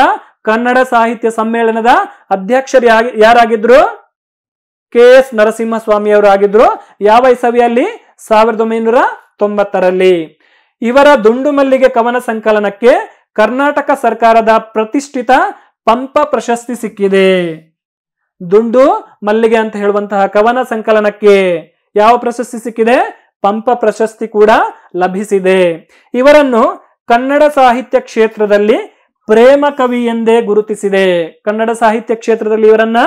ಕನ್ನಡ ಸಾಹಿತ್ಯ ಸಮ್ಮೇಳನದ ಅಧ್ಯಕ್ಷರು ಯಾರಾಗಿದ್ರು ಕೆ ಎಸ್ ನರಸಿಂಹಸ್ವಾಮಿ ಅವರು ಆಗಿದ್ರು ಯಾವ ಇಸವಿಯಲ್ಲಿ ಸಾವಿರದ ಒಂಬೈನೂರ ತೊಂಬತ್ತರಲ್ಲಿ ಇವರ ದುಂಡು ಮಲ್ಲಿಗೆ ಕವನ ಸಂಕಲನಕ್ಕೆ ಕರ್ನಾಟಕ ಸರ್ಕಾರದ ಪ್ರತಿಷ್ಠಿತ ಪಂಪ ಪ್ರಶಸ್ತಿ ಸಿಕ್ಕಿದೆ ದುಂಡು ಮಲ್ಲಿಗೆ ಅಂತ ಹೇಳುವಂತಹ ಕವನ ಸಂಕಲನಕ್ಕೆ ಯಾವ ಪ್ರಶಸ್ತಿ ಸಿಕ್ಕಿದೆ ಪಂಪ ಪ್ರಶಸ್ತಿ ಕೂಡ ಲಭಿಸಿದೆ ಇವರನ್ನು ಕನ್ನಡ ಸಾಹಿತ್ಯ ಕ್ಷೇತ್ರದಲ್ಲಿ ಪ್ರೇಮ ಕವಿ ಎಂದೇ ಗುರುತಿಸಿದೆ ಕನ್ನಡ ಸಾಹಿತ್ಯ ಕ್ಷೇತ್ರದಲ್ಲಿ ಇವರನ್ನ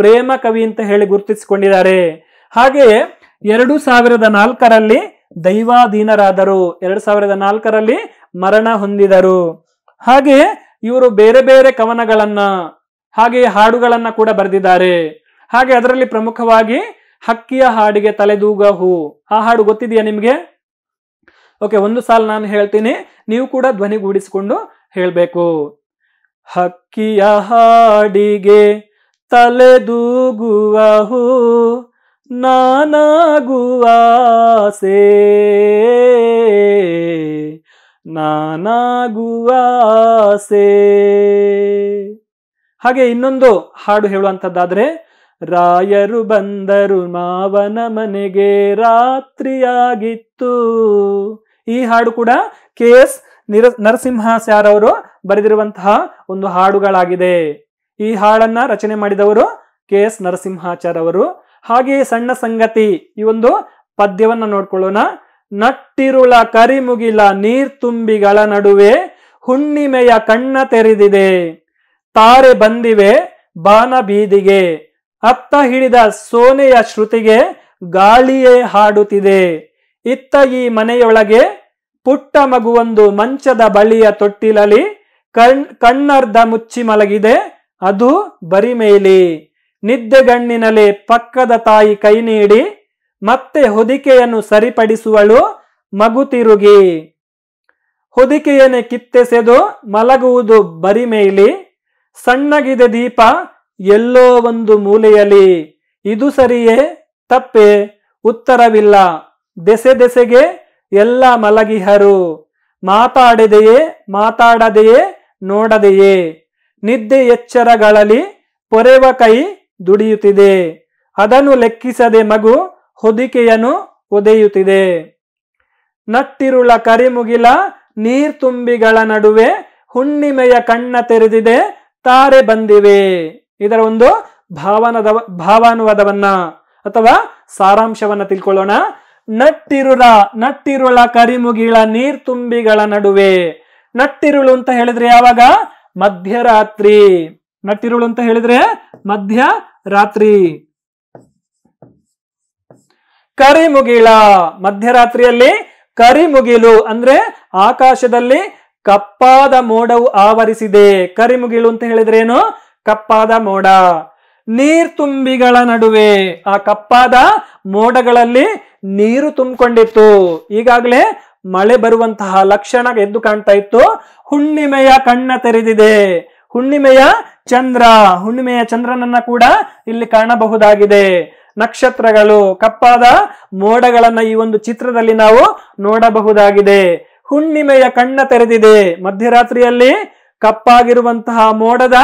ಪ್ರೇಮ ಕವಿ ಅಂತ ಹೇಳಿ ಗುರುತಿಸಿಕೊಂಡಿದ್ದಾರೆ ಹಾಗೆಯೇ ಎರಡು ಸಾವಿರದ ನಾಲ್ಕರಲ್ಲಿ ದೈವಾಧೀನರಾದರು ಎರಡು ಸಾವಿರದ ನಾಲ್ಕರಲ್ಲಿ ಮರಣ ಹೊಂದಿದರು ಹಾಗೆ ಇವರು ಬೇರೆ ಬೇರೆ ಕವನಗಳನ್ನ ಹಾಗೆಯೇ ಹಾಡುಗಳನ್ನ ಕೂಡ ಬರೆದಿದ್ದಾರೆ ಹಾಗೆ ಅದರಲ್ಲಿ ಪ್ರಮುಖವಾಗಿ ಹಕ್ಕಿಯ ಹಾಡಿಗೆ ತಲೆದೂಗ ಹೂ ಆ ಹಾಡು ಗೊತ್ತಿದೆಯಾ ನಿಮಗೆ ಓಕೆ ಒಂದು ಸಾಲ ನಾನು ಹೇಳ್ತೀನಿ ನೀವು ಕೂಡ ಧ್ವನಿಗೂಡಿಸಿಕೊಂಡು ಹೇಳಬೇಕು ಹಕ್ಕಿಯ ಹಾಡಿಗೆ ತಲೆದೂಗುವಹು ಸೇ ನಾನಾಗುವಾಸೆ ಹಾಗೆ ಇನ್ನೊಂದು ಹಾಡು ಹೇಳುವಂಥದ್ದಾದರೆ ರಾಯರು ಬಂದರು ಮಾವನ ಮನೆಗೆ ರಾತ್ರಿಯಾಗಿತ್ತು ಈ ಹಾಡು ಕೂಡ ಕೆ ನಿರ ನರಸಿಂಹ ಸ್ಯಾರ್ ಅವರು ಬರೆದಿರುವಂತಹ ಒಂದು ಹಾಡುಗಳಾಗಿದೆ ಈ ಹಾಡನ್ನ ರಚನೆ ಮಾಡಿದವರು ಕೆ ಎಸ್ ನರಸಿಂಹಾಚಾರ್ ಅವರು ಹಾಗೆಯೇ ಸಣ್ಣ ಸಂಗತಿ ಈ ಒಂದು ಪದ್ಯವನ್ನ ನೋಡ್ಕೊಳ್ಳೋಣ ನಟ್ಟಿರುಳ ಕರಿಮುಗಿಲ ನೀರ್ತುಂಬಿಗಳ ನಡುವೆ ಹುಣ್ಣಿಮೆಯ ಕಣ್ಣ ತೆರೆದಿದೆ ತಾರೆ ಬಂದಿವೆ ಬಾನ ಬೀದಿಗೆ ಅತ್ತ ಹಿಡಿದ ಸೋನೆಯ ಶ್ರುತಿಗೆ ಗಾಳಿಯೇ ಹಾಡುತ್ತಿದೆ ಇತ್ತ ಈ ಮನೆಯೊಳಗೆ ಪುಟ್ಟ ಮಗುವೊಂದು ಮಂಚದ ಬಳಿಯ ತೊಟ್ಟಿಲಲಿ ಕಣ್ ಕಣ್ಣರ್ಧ ಮುಚ್ಚಿ ಮಲಗಿದೆ ಅದು ಬರಿಮೇಲಿ ನಿದ್ದೆಗಣ್ಣಿನಲ್ಲಿ ಪಕ್ಕದ ತಾಯಿ ಕೈ ನೀಡಿ ಮತ್ತೆ ಹೊದಿಕೆಯನ್ನು ಸರಿಪಡಿಸುವಳು ಮಗು ತಿರುಗಿ ಹೊದಿಕೆಯನ್ನೇ ಕಿತ್ತೆಸೆದು ಮಲಗುವುದು ಬರಿಮೇಲಿ ಸಣ್ಣಗಿದೆ ದೀಪ ಎಲ್ಲೋ ಒಂದು ಮೂಲೆಯಲ್ಲಿ ಇದು ಸರಿಯೇ ತಪ್ಪೆ ಉತ್ತರವಿಲ್ಲ ದೆಸೆ ದೆಸೆಗೆ ಎಲ್ಲ ಮಲಗಿಹರು ಮಾತಾಡದೆಯೇ ಮಾತಾಡದೆಯೇ ನೋಡದೆಯೇ ನಿದ್ದೆ ಎಚ್ಚರಗಳಲ್ಲಿ ಪೊರೆವ ಕೈ ದುಡಿಯುತ್ತಿದೆ ಅದನ್ನು ಲೆಕ್ಕಿಸದೆ ಮಗು ಹೊದಿಕೆಯನ್ನು ಒದೆಯುತ್ತಿದೆ ನಟ್ಟಿರುಳ ಕರಿಮುಗಿಲ ನೀರ್ತುಂಬಿಗಳ ನಡುವೆ ಹುಣ್ಣಿಮೆಯ ಕಣ್ಣ ತೆರೆದಿದೆ ತಾರೆ ಬಂದಿವೆ ಇದರ ಒಂದು ಭಾವನದ ಭಾವಾನುವಾದವನ್ನ ಅಥವಾ ಸಾರಾಂಶವನ್ನ ತಿಳ್ಕೊಳ್ಳೋಣ ನಟ್ಟಿರುಳ ನಟ್ಟಿರುಳ ಕರಿಮುಗಿಳ ನೀರ್ ತುಂಬಿಗಳ ನಡುವೆ ನಟ್ಟಿರುಳು ಅಂತ ಹೇಳಿದ್ರೆ ಯಾವಾಗ ಮಧ್ಯರಾತ್ರಿ ನಟ್ಟಿರುಳು ಅಂತ ಹೇಳಿದ್ರೆ ಮಧ್ಯ ರಾತ್ರಿ ಕರಿಮುಗಿಳ ಮಧ್ಯರಾತ್ರಿಯಲ್ಲಿ ಕರಿಮುಗಿಲು ಅಂದ್ರೆ ಆಕಾಶದಲ್ಲಿ ಕಪ್ಪಾದ ಮೋಡವು ಆವರಿಸಿದೆ ಕರಿಮುಗಿಳು ಅಂತ ಹೇಳಿದ್ರೆ ಏನು ಕಪ್ಪಾದ ಮೋಡ ನೀರ್ ತುಂಬಿಗಳ ನಡುವೆ ಆ ಕಪ್ಪಾದ ಮೋಡಗಳಲ್ಲಿ ನೀರು ತುಂಬಿಕೊಂಡಿತ್ತು ಈಗಾಗಲೇ ಮಳೆ ಬರುವಂತಹ ಲಕ್ಷಣ ಎದ್ದು ಕಾಣ್ತಾ ಇತ್ತು ಹುಣ್ಣಿಮೆಯ ಕಣ್ಣ ತೆರೆದಿದೆ ಹುಣ್ಣಿಮೆಯ ಚಂದ್ರ ಹುಣ್ಣಿಮೆಯ ಚಂದ್ರನನ್ನ ಕೂಡ ಇಲ್ಲಿ ಕಾಣಬಹುದಾಗಿದೆ ನಕ್ಷತ್ರಗಳು ಕಪ್ಪಾದ ಮೋಡಗಳನ್ನ ಈ ಒಂದು ಚಿತ್ರದಲ್ಲಿ ನಾವು ನೋಡಬಹುದಾಗಿದೆ ಹುಣ್ಣಿಮೆಯ ಕಣ್ಣ ತೆರೆದಿದೆ ಮಧ್ಯರಾತ್ರಿಯಲ್ಲಿ ಕಪ್ಪಾಗಿರುವಂತಹ ಮೋಡದ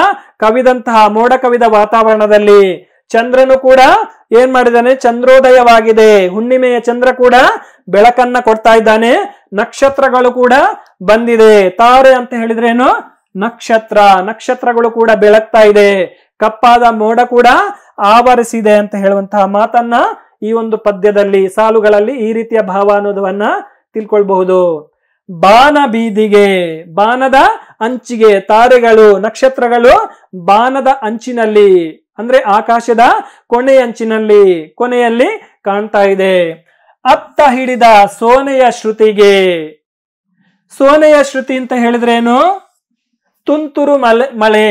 ಕವಿದಂತಹ ಮೋಡ ಕವಿದ ವಾತಾವರಣದಲ್ಲಿ ಚಂದ್ರನು ಕೂಡ ಏನ್ ಮಾಡಿದಾನೆ ಚಂದ್ರೋದಯವಾಗಿದೆ ಹುಣ್ಣಿಮೆಯ ಚಂದ್ರ ಕೂಡ ಬೆಳಕನ್ನ ಕೊಡ್ತಾ ಇದ್ದಾನೆ ನಕ್ಷತ್ರಗಳು ಕೂಡ ಬಂದಿದೆ ತಾರೆ ಅಂತ ಹೇಳಿದ್ರೇನು ನಕ್ಷತ್ರ ನಕ್ಷತ್ರಗಳು ಕೂಡ ಬೆಳಗ್ತಾ ಇದೆ ಕಪ್ಪಾದ ಮೋಡ ಕೂಡ ಆವರಿಸಿದೆ ಅಂತ ಹೇಳುವಂತಹ ಮಾತನ್ನ ಈ ಒಂದು ಪದ್ಯದಲ್ಲಿ ಸಾಲುಗಳಲ್ಲಿ ಈ ರೀತಿಯ ಭಾವ ಅನ್ನೋದನ್ನ ತಿಳ್ಕೊಳ್ಬಹುದು ಬಾನ ಬೀದಿಗೆ ಬಾನದ ಅಂಚಿಗೆ ತಾರೆಗಳು ನಕ್ಷತ್ರಗಳು ಬಾನದ ಅಂಚಿನಲ್ಲಿ ಅಂದ್ರೆ ಆಕಾಶದ ಕೊನೆಯಂಚಿನಲ್ಲಿ ಕೊನೆಯಲ್ಲಿ ಕಾಣ್ತಾ ಇದೆ ಅತ್ತ ಹಿಡಿದ ಸೋನೆಯ ಶ್ರುತಿಗೆ ಸೋನೆಯ ಶ್ರುತಿ ಅಂತ ಹೇಳಿದ್ರೆ ಏನು ತುಂತುರು ಮಲೆ ಮಳೆ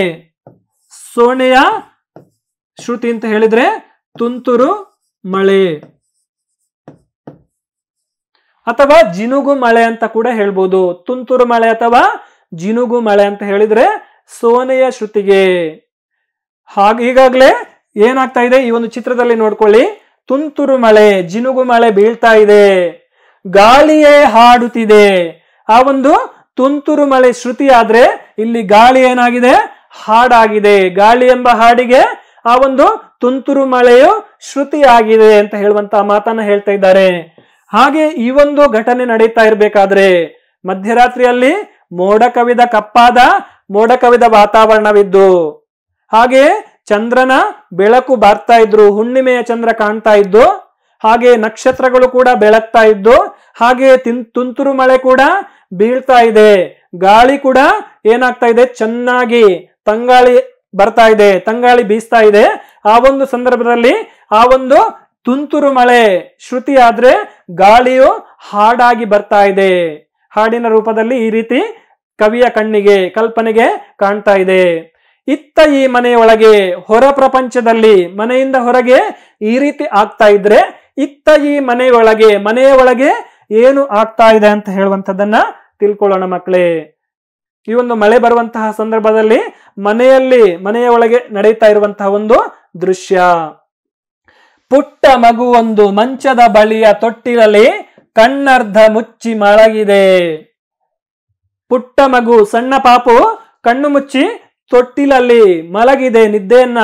ಸೋನೆಯ ಶ್ರುತಿ ಅಂತ ಹೇಳಿದ್ರೆ ತುಂತುರು ಮಳೆ ಅಥವಾ ಜಿನುಗು ಮಳೆ ಅಂತ ಕೂಡ ಹೇಳ್ಬೋದು ತುಂತುರು ಮಳೆ ಅಥವಾ ಜಿನುಗು ಮಳೆ ಅಂತ ಹೇಳಿದ್ರೆ ಸೋನೆಯ ಶ್ರುತಿಗೆ ಹಾಗೆ ಈಗಾಗಲೇ ಏನಾಗ್ತಾ ಇದೆ ಈ ಒಂದು ಚಿತ್ರದಲ್ಲಿ ನೋಡ್ಕೊಳ್ಳಿ ತುಂತುರು ಮಳೆ ಜಿನುಗು ಮಳೆ ಬೀಳ್ತಾ ಇದೆ ಗಾಳಿಯೇ ಹಾಡುತ್ತಿದೆ ಆ ಒಂದು ತುಂತುರು ಮಳೆ ಶ್ರುತಿ ಆದ್ರೆ ಇಲ್ಲಿ ಗಾಳಿ ಏನಾಗಿದೆ ಹಾಡಾಗಿದೆ ಗಾಳಿ ಎಂಬ ಹಾಡಿಗೆ ಆ ಒಂದು ತುಂತುರು ಮಳೆಯು ಶ್ರುತಿ ಆಗಿದೆ ಅಂತ ಹೇಳುವಂತ ಮಾತನ್ನ ಹೇಳ್ತಾ ಇದ್ದಾರೆ ಹಾಗೆ ಈ ಒಂದು ಘಟನೆ ನಡೀತಾ ಇರಬೇಕಾದ್ರೆ ಮಧ್ಯರಾತ್ರಿಯಲ್ಲಿ ಮೋಡ ಕವಿದ ಕಪ್ಪಾದ ಮೋಡ ಕವಿದ ವಾತಾವರಣವಿದ್ದು ಹಾಗೆ ಚಂದ್ರನ ಬೆಳಕು ಬರ್ತಾ ಇದ್ರು ಹುಣ್ಣಿಮೆಯ ಚಂದ್ರ ಕಾಣ್ತಾ ಇದ್ದು ಹಾಗೆ ನಕ್ಷತ್ರಗಳು ಕೂಡ ಬೆಳಗ್ತಾ ಇದ್ದು ಹಾಗೆ ತುಂತುರು ಮಳೆ ಕೂಡ ಬೀಳ್ತಾ ಇದೆ ಗಾಳಿ ಕೂಡ ಏನಾಗ್ತಾ ಇದೆ ಚೆನ್ನಾಗಿ ತಂಗಾಳಿ ಬರ್ತಾ ಇದೆ ತಂಗಾಳಿ ಬೀಸ್ತಾ ಇದೆ ಆ ಒಂದು ಸಂದರ್ಭದಲ್ಲಿ ಆ ಒಂದು ತುಂತುರು ಮಳೆ ಶ್ರುತಿ ಆದ್ರೆ ಗಾಳಿಯು ಹಾಡಾಗಿ ಬರ್ತಾ ಇದೆ ಹಾಡಿನ ರೂಪದಲ್ಲಿ ಈ ರೀತಿ ಕವಿಯ ಕಣ್ಣಿಗೆ ಕಲ್ಪನೆಗೆ ಕಾಣ್ತಾ ಇದೆ ಇತ್ತ ಈ ಮನೆಯೊಳಗೆ ಹೊರ ಪ್ರಪಂಚದಲ್ಲಿ ಮನೆಯಿಂದ ಹೊರಗೆ ಈ ರೀತಿ ಆಗ್ತಾ ಇದ್ರೆ ಇತ್ತ ಈ ಮನೆಯೊಳಗೆ ಮನೆಯ ಒಳಗೆ ಏನು ಆಗ್ತಾ ಇದೆ ಅಂತ ಹೇಳುವಂಥದ್ದನ್ನ ತಿಳ್ಕೊಳ್ಳೋಣ ಮಕ್ಕಳೇ ಈ ಒಂದು ಮಳೆ ಬರುವಂತಹ ಸಂದರ್ಭದಲ್ಲಿ ಮನೆಯಲ್ಲಿ ಮನೆಯ ಒಳಗೆ ನಡೀತಾ ಇರುವಂತಹ ಒಂದು ದೃಶ್ಯ ಪುಟ್ಟ ಒಂದು ಮಂಚದ ಬಳಿಯ ತೊಟ್ಟಿಲಲ್ಲಿ ಕಣ್ಣರ್ಧ ಮುಚ್ಚಿ ಮಳಗಿದೆ ಪುಟ್ಟ ಮಗು ಸಣ್ಣ ಪಾಪು ಕಣ್ಣು ಮುಚ್ಚಿ ತೊಟ್ಟಿಲಲ್ಲಿ ಮಲಗಿದೆ ನಿದ್ದೆಯನ್ನ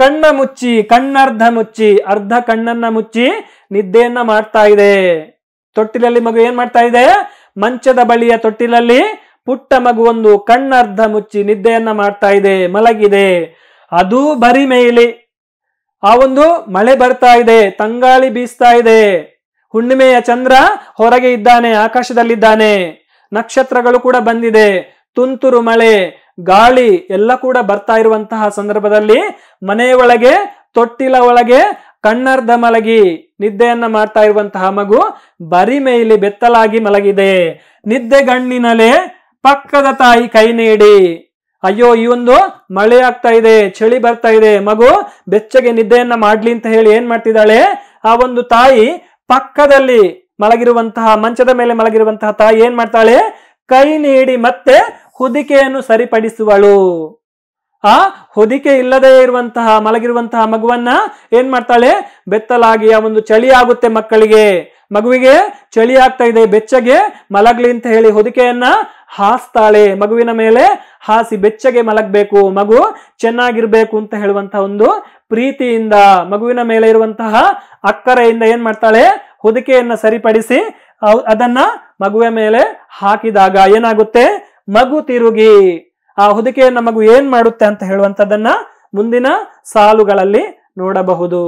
ಕಣ್ಣ ಮುಚ್ಚಿ ಕಣ್ಣರ್ಧ ಮುಚ್ಚಿ ಅರ್ಧ ಕಣ್ಣನ್ನ ಮುಚ್ಚಿ ನಿದ್ದೆಯನ್ನ ಮಾಡ್ತಾ ಇದೆ ತೊಟ್ಟಿಲಲ್ಲಿ ಮಗು ಏನ್ ಮಾಡ್ತಾ ಇದೆ ಮಂಚದ ಬಳಿಯ ತೊಟ್ಟಿಲಲ್ಲಿ ಪುಟ್ಟ ಮಗು ಒಂದು ಕಣ್ಣರ್ಧ ಮುಚ್ಚಿ ನಿದ್ದೆಯನ್ನ ಮಾಡ್ತಾ ಇದೆ ಮಲಗಿದೆ ಅದು ಬರಿ ಮೇಲಿ ಆ ಒಂದು ಮಳೆ ಬರ್ತಾ ಇದೆ ತಂಗಾಳಿ ಬೀಸ್ತಾ ಇದೆ ಹುಣ್ಣಿಮೆಯ ಚಂದ್ರ ಹೊರಗೆ ಇದ್ದಾನೆ ಆಕಾಶದಲ್ಲಿದ್ದಾನೆ ನಕ್ಷತ್ರಗಳು ಕೂಡ ಬಂದಿದೆ ತುಂತುರು ಮಳೆ ಗಾಳಿ ಎಲ್ಲ ಕೂಡ ಬರ್ತಾ ಇರುವಂತಹ ಸಂದರ್ಭದಲ್ಲಿ ಮನೆಯೊಳಗೆ ತೊಟ್ಟಿಲ ಒಳಗೆ ಕಣ್ಣರ್ಧ ಮಲಗಿ ನಿದ್ದೆಯನ್ನ ಮಾಡ್ತಾ ಇರುವಂತಹ ಮಗು ಬರಿ ಮೇಲೆ ಬೆತ್ತಲಾಗಿ ಮಲಗಿದೆ ನಿದ್ದೆ ಪಕ್ಕದ ತಾಯಿ ಕೈ ನೀಡಿ ಅಯ್ಯೋ ಈ ಒಂದು ಮಳೆ ಆಗ್ತಾ ಇದೆ ಚಳಿ ಬರ್ತಾ ಇದೆ ಮಗು ಬೆಚ್ಚಗೆ ನಿದ್ದೆಯನ್ನ ಮಾಡ್ಲಿ ಅಂತ ಹೇಳಿ ಏನ್ ಮಾಡ್ತಿದ್ದಾಳೆ ಆ ಒಂದು ತಾಯಿ ಪಕ್ಕದಲ್ಲಿ ಮಲಗಿರುವಂತಹ ಮಂಚದ ಮೇಲೆ ಮಲಗಿರುವಂತಹ ತಾಯಿ ಏನ್ ಮಾಡ್ತಾಳೆ ಕೈ ನೀಡಿ ಮತ್ತೆ ಹೊದಿಕೆಯನ್ನು ಸರಿಪಡಿಸುವಳು ಆ ಹೊದಿಕೆ ಇಲ್ಲದೇ ಇರುವಂತಹ ಮಲಗಿರುವಂತಹ ಮಗುವನ್ನ ಏನ್ ಮಾಡ್ತಾಳೆ ಬೆತ್ತಲಾಗಿ ಆ ಒಂದು ಚಳಿ ಆಗುತ್ತೆ ಮಕ್ಕಳಿಗೆ ಮಗುವಿಗೆ ಚಳಿ ಆಗ್ತಾ ಇದೆ ಬೆಚ್ಚಗೆ ಮಲಗ್ಲಿ ಅಂತ ಹೇಳಿ ಹೊದಿಕೆಯನ್ನ ಹಾಸ್ತಾಳೆ ಮಗುವಿನ ಮೇಲೆ ಹಾಸಿ ಬೆಚ್ಚಗೆ ಮಲಗಬೇಕು ಮಗು ಚೆನ್ನಾಗಿರ್ಬೇಕು ಅಂತ ಹೇಳುವಂತಹ ಒಂದು ಪ್ರೀತಿಯಿಂದ ಮಗುವಿನ ಮೇಲೆ ಇರುವಂತಹ ಅಕ್ಕರೆಯಿಂದ ಏನ್ ಮಾಡ್ತಾಳೆ ಹೊದಿಕೆಯನ್ನ ಸರಿಪಡಿಸಿ ಅದನ್ನ ಮಗುವಿನ ಮೇಲೆ ಹಾಕಿದಾಗ ಏನಾಗುತ್ತೆ ಮಗು ತಿರುಗಿ ಆ ಹೊದಿಕೆಯನ್ನ ಮಗು ಏನ್ ಮಾಡುತ್ತೆ ಅಂತ ಹೇಳುವಂತದನ್ನ ಮುಂದಿನ ಸಾಲುಗಳಲ್ಲಿ ನೋಡಬಹುದು